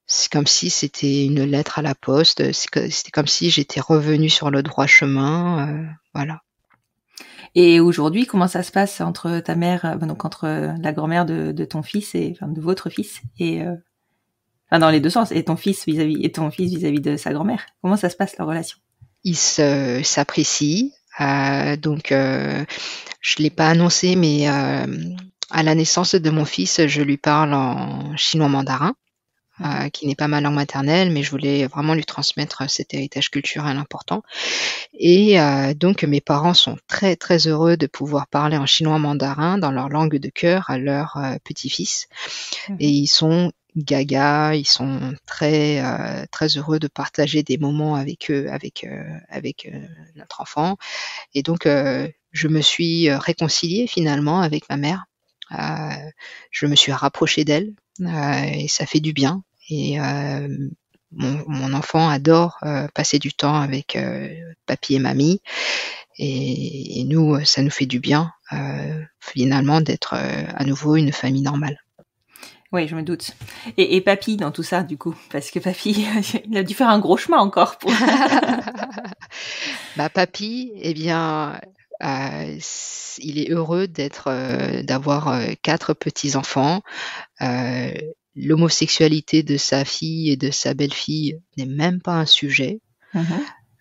c'est comme si c'était une lettre à la poste, c'était comme si j'étais revenue sur le droit chemin, euh,
voilà. Et aujourd'hui, comment ça se passe entre ta mère, euh, donc entre la grand-mère de, ton fils et de votre fils et dans les deux sens et ton fils vis-à-vis
et ton fils vis à -vis de sa grand-mère. Comment ça se passe leur relation il s'apprécie, Euh, donc, euh, je ne l'ai pas annoncé, mais euh, à la naissance de mon fils, je lui parle en chinois mandarin, euh, qui n'est pas ma langue maternelle, mais je voulais vraiment lui transmettre cet héritage culturel important. Et donc, mes parents sont très, très heureux de pouvoir parler en chinois mandarin dans leur langue de cœur à leur petit-fils. Mmh. Et ils sont gaga, ils sont très euh, très heureux de partager des moments avec eux, avec euh, avec euh, notre enfant. Et donc je me suis réconciliée finalement avec ma mère. je me suis rapprochée d'elle et ça fait du bien. Et mon, enfant adore passer du temps avec papy et mamie. et, nous, ça nous fait du bien finalement d'être à nouveau une famille normale.
Oui, je me doute. Et, Papy dans tout ça, du coup, parce que Papy, *laughs* il a dû
faire un gros chemin encore. Pour... *laughs* bah, Papy, eh bien, euh, il est heureux d'être, euh, d'avoir euh, quatre petits enfants. L'homosexualité de sa fille et de sa belle-fille n'est même pas un sujet. Mm-hmm.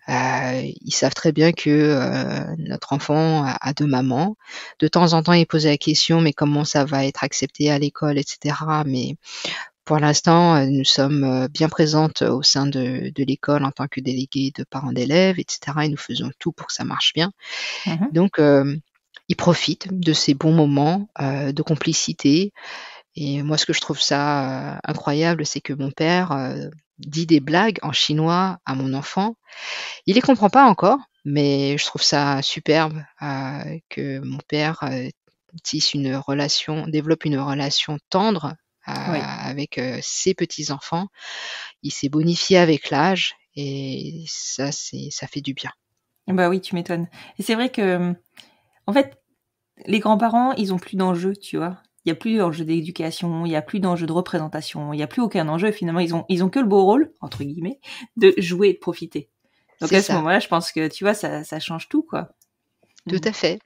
Euh, ils savent très bien que euh, notre enfant a, deux mamans. De temps en temps, ils posent la question, mais comment ça va être accepté à l'école, etc. Mais pour l'instant, euh, nous sommes bien présentes au sein de, de l'école en tant que délégués de parents d'élèves, etc. Et nous faisons tout pour que ça marche bien. Mm-hmm. Donc, ils profitent de ces bons moments de complicité. Et moi, ce que je trouve ça incroyable, c'est que mon père, dit des blagues en chinois à mon enfant. Il les comprend pas encore, mais je trouve ça superbe euh, que mon père euh, tisse une relation, développe une relation tendre euh, avec ses petits enfants. Il s'est bonifié avec l'âge et ça, c'est, ça fait du bien. Bah oui, tu m'étonnes.
Et c'est vrai que, en fait, les grands-parents, ils ont plus d'enjeux, tu vois. Il n'y a plus d'enjeu d'éducation, il n'y a plus d'enjeu de représentation, il n'y a plus aucun enjeu. Finalement, ils ont, ils ont que le beau rôle, entre guillemets, de jouer et de profiter. Donc à ce moment-là, je pense que, tu vois, ça, ça change tout, quoi.
Tout mm. à fait.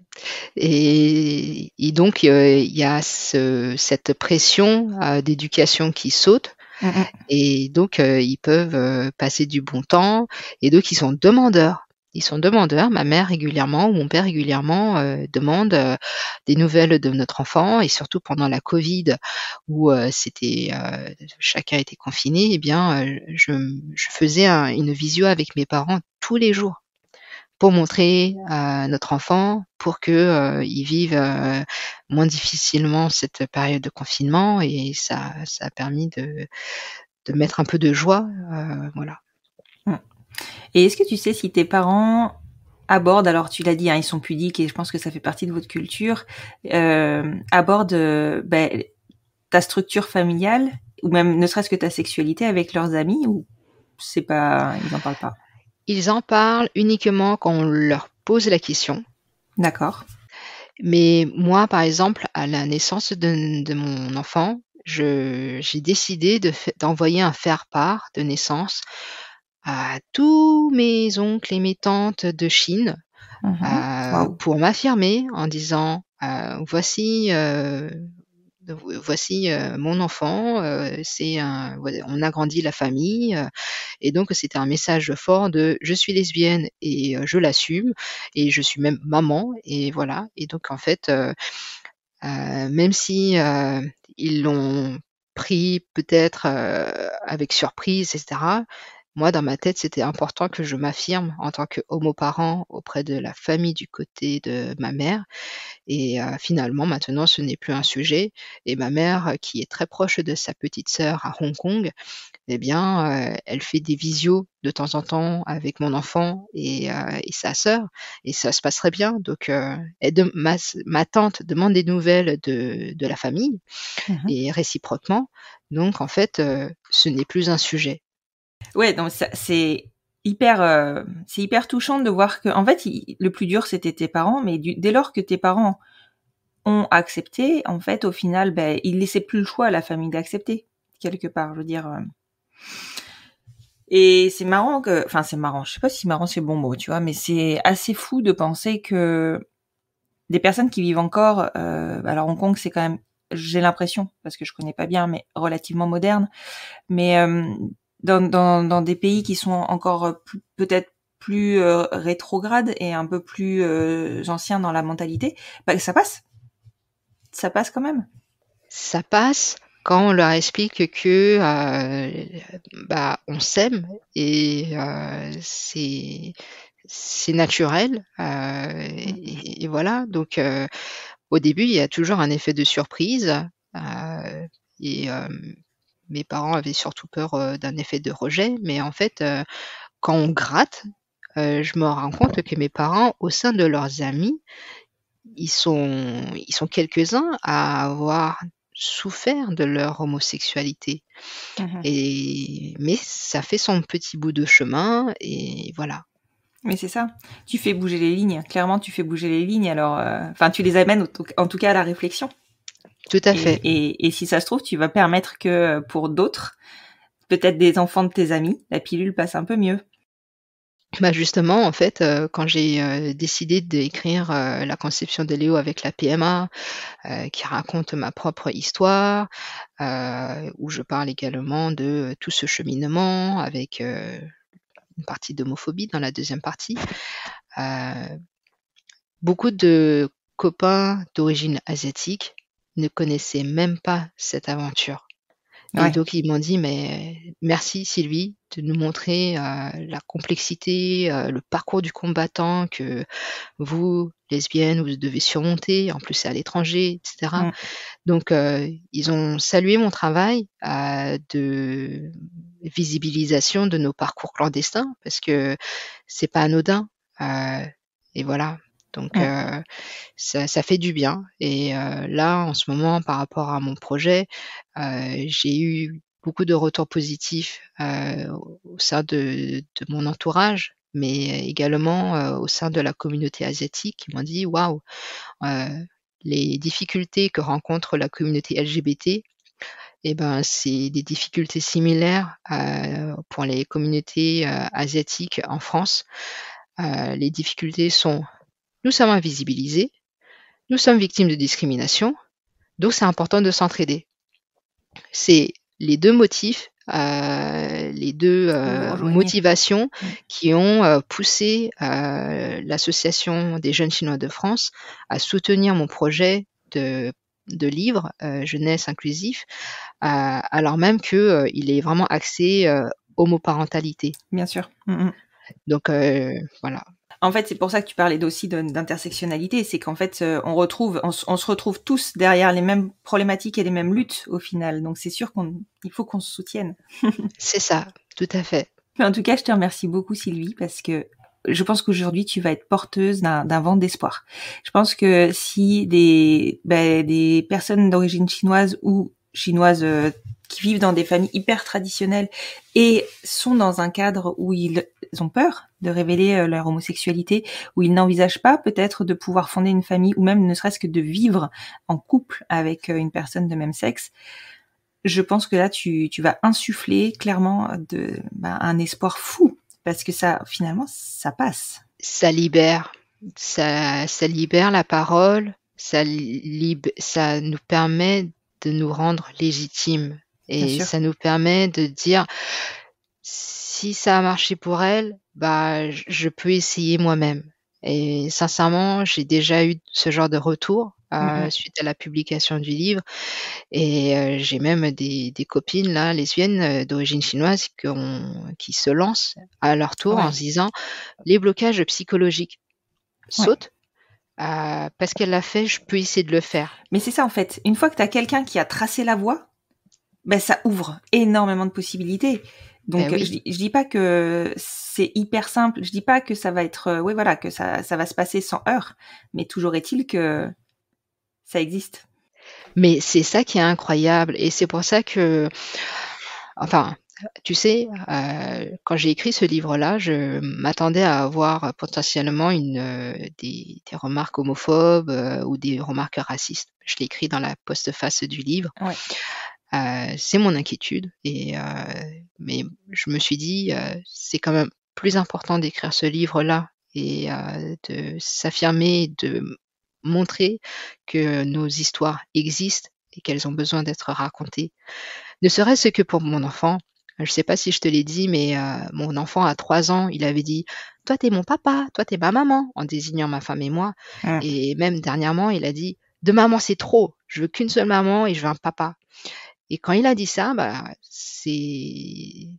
Et, donc, euh, il y a cette pression euh, d'éducation qui saute. Mm, mm. Et donc, euh, ils peuvent passer du bon temps. Et donc, ils sont demandeurs ils sont demandeurs. Ma mère régulièrement ou mon père régulièrement euh, demande euh, des nouvelles de notre enfant et surtout pendant la Covid où euh, c'était chacun était confiné, eh bien je, faisais une visio avec mes parents tous les jours pour montrer à notre enfant pour que il vive moins difficilement cette période de confinement et ça ça a permis de de mettre un peu de joie voilà et est-ce que tu sais si tes parents abordent, alors
tu l'as dit, hein, ils sont pudiques et je pense que ça fait partie de votre culture, euh, abordent euh, ben, ta structure familiale ou même ne serait-ce que ta sexualité avec leurs amis ou
c'est pas, ils n'en parlent pas Ils en parlent uniquement quand on leur pose la question. D'accord. Mais moi, par exemple, à la naissance de, mon enfant, j'ai décidé d'envoyer un faire-part de naissance à tous mes oncles et mes tantes de Chine mmh euh, pour m'affirmer en disant euh, voici euh, voici mon enfant c'est on a grandi la famille et donc c'était un message fort de je suis lesbienne et je l'assume et je suis même maman et voilà et donc en fait même si ils l'ont pris peut-être avec surprise etc moi, dans ma tête, c'était important que je m'affirme en tant que homoparent auprès de la famille du côté de ma mère. Et euh, finalement, maintenant, ce n'est plus un sujet. Et ma mère, qui est très proche de sa petite sœur à Hong Kong, eh bien, euh, elle fait des visios de temps en temps avec mon enfant et, euh, sa sœur. Et ça se passe très bien. Donc, ma, tante demande des nouvelles de, la famille mmh et réciproquement. Donc, en fait, ce n'est plus un sujet.
Ouais, donc c'est hyper, euh, c'est hyper touchant de voir que, en fait, le plus dur c'était tes parents, mais dès lors que tes parents ont accepté, en fait, au final, ben, ils laissaient plus le choix à la famille d'accepter quelque part. Je veux dire. Euh. Et c'est marrant que, enfin, c'est marrant. Je sais pas si marrant c'est bon mot, tu vois, mais c'est assez fou de penser que des personnes qui vivent encore, euh, alors Hong Kong, c'est quand même j'ai l'impression, parce que je connais pas bien, mais relativement moderne. Mais dans, dans, dans, des pays qui sont encore euh, peut-être plus euh, rétrogrades et un peu plus euh, anciens dans la mentalité, bah, ça passe. Ça passe quand même.
Ça passe quand on leur explique que bah, on s'aime et c'est c'est naturel et, et, voilà donc au début il y a toujours un effet de surprise et mes parents avaient surtout peur d'un effet de rejet, mais en fait, quand on gratte, je me rends compte que mes parents, au sein de leurs amis, ils sont, ils sont quelques-uns à avoir souffert de leur homosexualité. Mmh et, mais ça fait son petit bout de chemin et voilà. Mais c'est ça. Tu fais bouger les lignes.
Clairement, tu fais bouger les lignes. Alors, enfin, tu les amènes en tout cas à la réflexion. Tout à fait. Et, si ça se trouve, tu vas permettre que pour d'autres, peut-être des enfants de tes amis,
la pilule passe un peu mieux. Bah, justement, en fait, euh, quand j'ai euh, décidé d'écrire euh, la conception de Léo avec la PMA, qui raconte ma propre histoire, où je parle également de tout ce cheminement avec une partie d'homophobie dans la deuxième partie, beaucoup de copains d'origine asiatique ne connaissaient même pas cette aventure. Et donc ils m'ont dit mais merci Sylvie de nous montrer euh, la complexité, euh, le parcours du combattant que vous lesbiennes vous devez surmonter. En plus c'est à l'étranger, etc. Donc euh, ils ont salué mon travail de visibilisation de nos parcours clandestins parce que c'est pas anodin. et voilà, donc euh, ça, fait du bien. Et euh, là, en ce moment, par rapport à mon projet, euh, j'ai eu beaucoup de retours positifs au sein de, mon entourage, mais également au sein de la communauté asiatique qui m'ont dit waouh, les difficultés que rencontre la communauté LGBT. et eh ben, c'est des difficultés similaires pour les communautés asiatiques en France. les difficultés sont nous sommes invisibilisés, nous sommes victimes de discrimination, donc c'est important de s'entraider. C'est les deux motifs, euh, les deux euh, motivations mm. qui ont euh, poussé l'Association des jeunes Chinois de France à soutenir mon projet de, de livre Jeunesse inclusif, alors même qu'il il est vraiment axé homoparentalité. Bien sûr. Mm, mm. Donc voilà,
en fait, c'est pour ça que tu parlais aussi d'intersectionnalité, c'est qu'en fait, euh, on retrouve, on, se retrouve tous derrière les mêmes problématiques et les mêmes luttes au final. Donc, c'est sûr qu'on, il faut qu'on se soutienne. *laughs* c'est ça, tout à fait. en tout cas, je te remercie beaucoup, Sylvie, parce que je pense qu'aujourd'hui tu vas être porteuse d'un vent d'espoir. Je pense que si des, ben, des personnes d'origine chinoise ou chinoise euh, qui vivent dans des familles hyper traditionnelles et sont dans un cadre où ils ont peur de révéler euh, leur homosexualité, où ils n'envisagent pas peut-être de pouvoir fonder une famille ou même ne serait-ce que de vivre en couple avec euh, une personne de même sexe, je pense que là tu, tu vas insuffler clairement de, bah,
un espoir fou parce que ça finalement ça passe. Ça libère, ça, ça libère la parole, ça, ça nous permet de nous rendre légitimes et ça nous permet de dire si ça a marché pour elle, bah je peux essayer moi-même. Et sincèrement, j'ai déjà eu ce genre de retour euh, mmh suite à la publication du livre. Et euh, j'ai même des, copines là, les euh, d'origine chinoise qui, qui se lancent à leur tour en disant les blocages psychologiques sautent. Euh, parce qu'elle l'a fait, je peux essayer de le faire. Mais c'est ça en fait. Une fois que tu as quelqu'un qui
a tracé la voie, ben, ça ouvre énormément de possibilités. Donc ben je, ne dis pas que c'est hyper simple, je dis pas que ça va être euh, voilà que ça, ça va se passer sans heurts, mais toujours est-il que ça existe. Mais
c'est ça qui est incroyable et c'est pour ça que enfin tu sais, euh, quand j'ai écrit ce livre-là, je m'attendais à avoir potentiellement une, euh, des, remarques homophobes ou des remarques racistes. Je l'ai écrit dans la postface du livre. Ouais. Euh, c'est mon inquiétude. Et, euh, mais je me suis dit, euh, c'est quand même plus important d'écrire ce livre-là et de s'affirmer, de montrer que nos histoires existent et qu'elles ont besoin d'être racontées. Ne serait-ce que pour mon enfant, je ne sais pas si je te l'ai dit, mais mon enfant à trois ans, il avait dit Toi, t'es mon papa, toi, t'es ma maman, en désignant ma femme et moi. Ah. Et même dernièrement, il a dit De maman, c'est trop, je veux qu'une seule maman et je veux un papa. Et quand il a dit ça, bah, c'était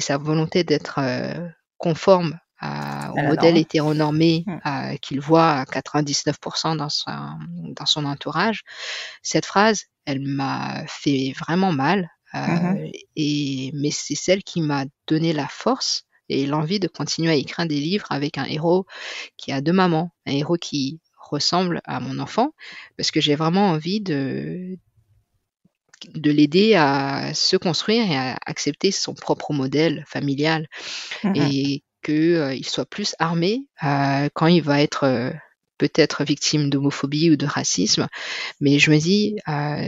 sa volonté d'être euh, conforme à, au modèle hétéronormé mmh. qu'il voit à 99% dans son, dans son entourage. Cette phrase, elle m'a fait vraiment mal. Euh, mmh et, mais c'est celle qui m'a donné la force et l'envie de continuer à écrire des livres avec un héros qui a deux mamans, un héros qui ressemble à mon enfant, parce que j'ai vraiment envie de, de l'aider à se construire et à accepter son propre modèle familial mm-hmm. et qu'il euh, soit plus armé euh, quand il va être euh, peut-être victime d'homophobie ou de racisme, mais je me dis,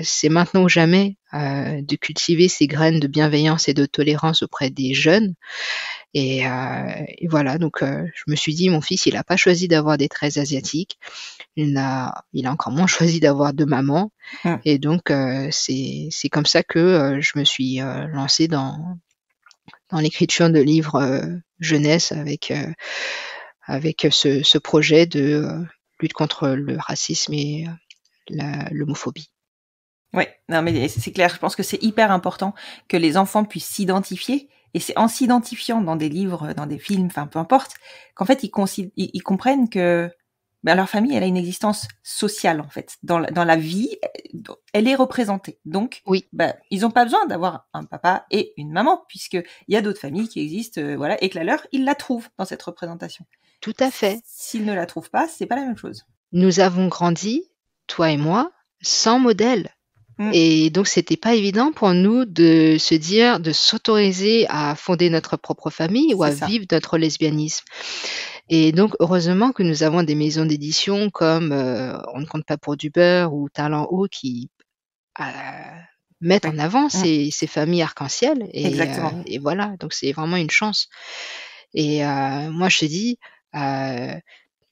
c'est maintenant ou jamais de cultiver ces graines de bienveillance et de tolérance auprès des jeunes euh, et, voilà, donc euh, je me suis dit, mon fils, il n'a pas choisi d'avoir des traits asiatiques, il a, il a encore moins *laughs* choisi d'avoir deux mamans. Ah. Et donc, euh, c'est comme ça que je me suis lancée dans, dans l'écriture de livres jeunesse avec, avec ce, ce, projet de lutte contre le racisme et l'homophobie. Oui, non
mais c'est clair, je pense que c'est hyper important que les enfants puissent s'identifier et c'est en s'identifiant dans des livres, dans des films, enfin peu importe, qu'en fait ils, comprennent que ben, leur famille, elle a une existence sociale en fait. Dans la, vie, elle est représentée. Donc, ben, ils n'ont pas besoin d'avoir un papa et une maman, puisqu'il il y a d'autres familles qui existent, euh, voilà, et que la leur, ils la trouvent dans cette représentation. Tout à fait. S'ils ne la trouvent pas, c'est
pas la même chose. Nous avons grandi, toi et moi, sans modèle. Mm. Et donc, c'était pas évident pour nous de se dire, de s'autoriser à fonder notre propre famille ou à vivre notre lesbianisme. Et donc, heureusement que nous avons des maisons d'édition comme euh, On ne compte pas pour du beurre ou Talent Haut qui euh, mettent en avant mm. ces, ces, familles arc-en-ciel. Et, Exactement. Euh, et voilà, donc c'est vraiment une chance. Et euh, moi, je te dis,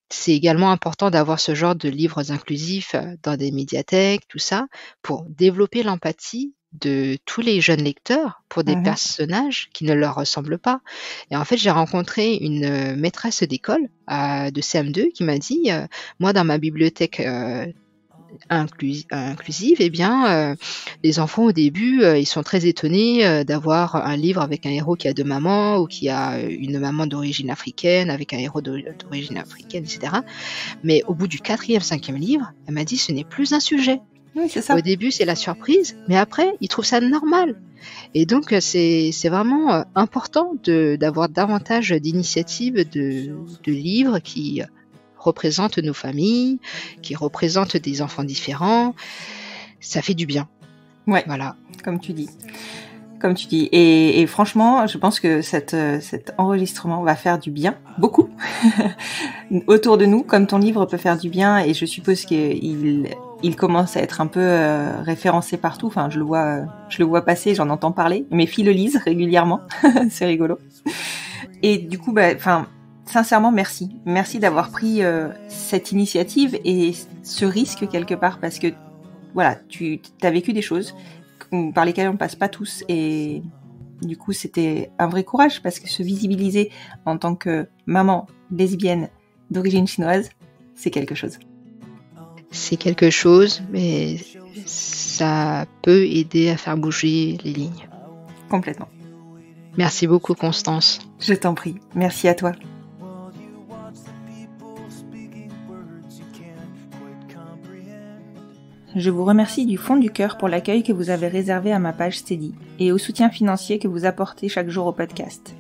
c'est également important d'avoir ce genre de livres inclusifs euh, dans des médiathèques, tout ça, pour développer l'empathie de tous les jeunes lecteurs pour des mmh personnages qui ne leur ressemblent pas. Et en fait, j'ai rencontré une euh, maîtresse d'école euh, de CM2 qui m'a dit, moi dans ma bibliothèque inclusive, eh bien, euh, les enfants au début, euh, ils sont très étonnés euh, d'avoir un livre avec un héros qui a deux mamans ou qui a une maman d'origine africaine avec un héros d'origine africaine, etc. Mais au bout du quatrième, cinquième livre, elle m'a dit ce n'est plus un sujet. ça. Au début, c'est la surprise, mais après, ils trouvent ça normal. Et donc, c'est vraiment important d'avoir davantage d'initiatives de, de livres qui représentent nos familles, qui représentent des enfants différents. Ça fait du bien. Ouais. Voilà. Comme tu dis.
Comme tu dis. Et, franchement, je pense que cette, euh, cet enregistrement va faire du bien, beaucoup, *laughs* autour de nous, comme ton livre peut faire du bien. Et je suppose qu'il il commence à être un peu euh, référencé partout. Enfin, je le vois, euh, je le vois passer, j'en entends parler. Mes filles le lisent régulièrement. *laughs* C'est rigolo. Et du coup, bah, enfin, sincèrement, merci. Merci d'avoir pris euh, cette initiative et ce risque quelque part parce que voilà, tu as vécu des choses par lesquelles on ne passe pas tous et du coup, c'était un vrai courage parce que se visibiliser en tant que maman lesbienne d'origine chinoise,
c'est quelque chose. C'est quelque chose, mais ça peut aider à faire bouger les lignes. Complètement. Merci beaucoup, Constance. Je t'en prie. Merci à toi.
je vous remercie du fond du cœur pour l'accueil que vous avez réservé à ma page Steady et au soutien financier que vous apportez chaque jour au podcast.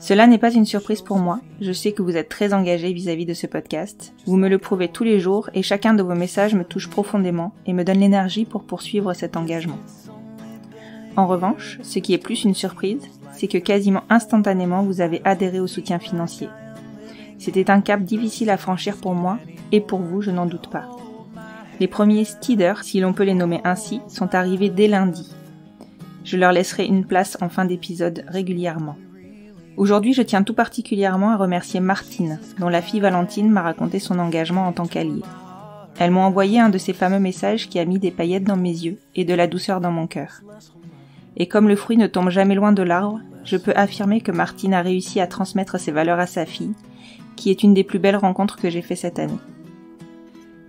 Cela n'est pas une surprise pour moi, je sais que vous êtes très engagé vis-à-vis de ce podcast, vous me le prouvez tous les jours et chacun de vos messages me touche profondément et me donne l'énergie pour poursuivre cet engagement. En revanche, ce qui est plus une surprise, c'est que quasiment instantanément vous avez adhéré au soutien financier. C'était un cap difficile à franchir pour moi et pour vous, je n'en doute pas. Les premiers steeders, si l'on peut les nommer ainsi, sont arrivés dès lundi. Je leur laisserai une place en fin d'épisode régulièrement. Aujourd'hui, je tiens tout particulièrement à remercier Martine, dont la fille Valentine m'a raconté son engagement en tant qu'alliée. Elle m'a envoyé un de ces fameux messages qui a mis des paillettes dans mes yeux et de la douceur dans mon cœur. Et comme le fruit ne tombe jamais loin de l'arbre, je peux affirmer que Martine a réussi à transmettre ses valeurs à sa fille, qui est une des plus belles rencontres que j'ai fait cette année.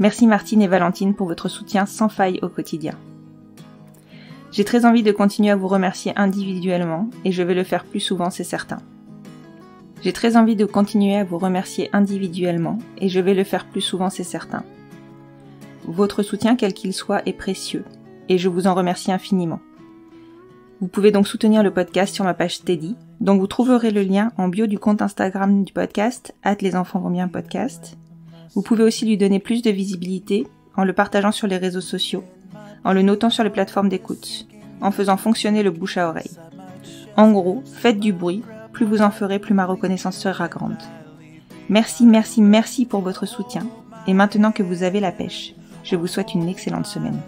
Merci Martine et Valentine pour votre soutien sans faille au quotidien. J'ai très envie de continuer à vous remercier individuellement et je vais le faire plus souvent, c'est certain. J'ai très envie de continuer à vous remercier individuellement et je vais le faire plus souvent, c'est certain. Votre soutien, quel qu'il soit, est précieux et je vous en remercie infiniment. Vous pouvez donc soutenir le podcast sur ma page Teddy, dont vous trouverez le lien en bio du compte Instagram du podcast, at les enfants vont bien podcast, vous pouvez aussi lui donner plus de visibilité en le partageant sur les réseaux sociaux, en le notant sur les plateformes d'écoute, en faisant fonctionner le bouche à oreille. En gros, faites du bruit, plus vous en ferez, plus ma reconnaissance sera grande. Merci, merci, merci pour votre soutien. Et maintenant que vous avez la pêche, je vous souhaite une excellente semaine.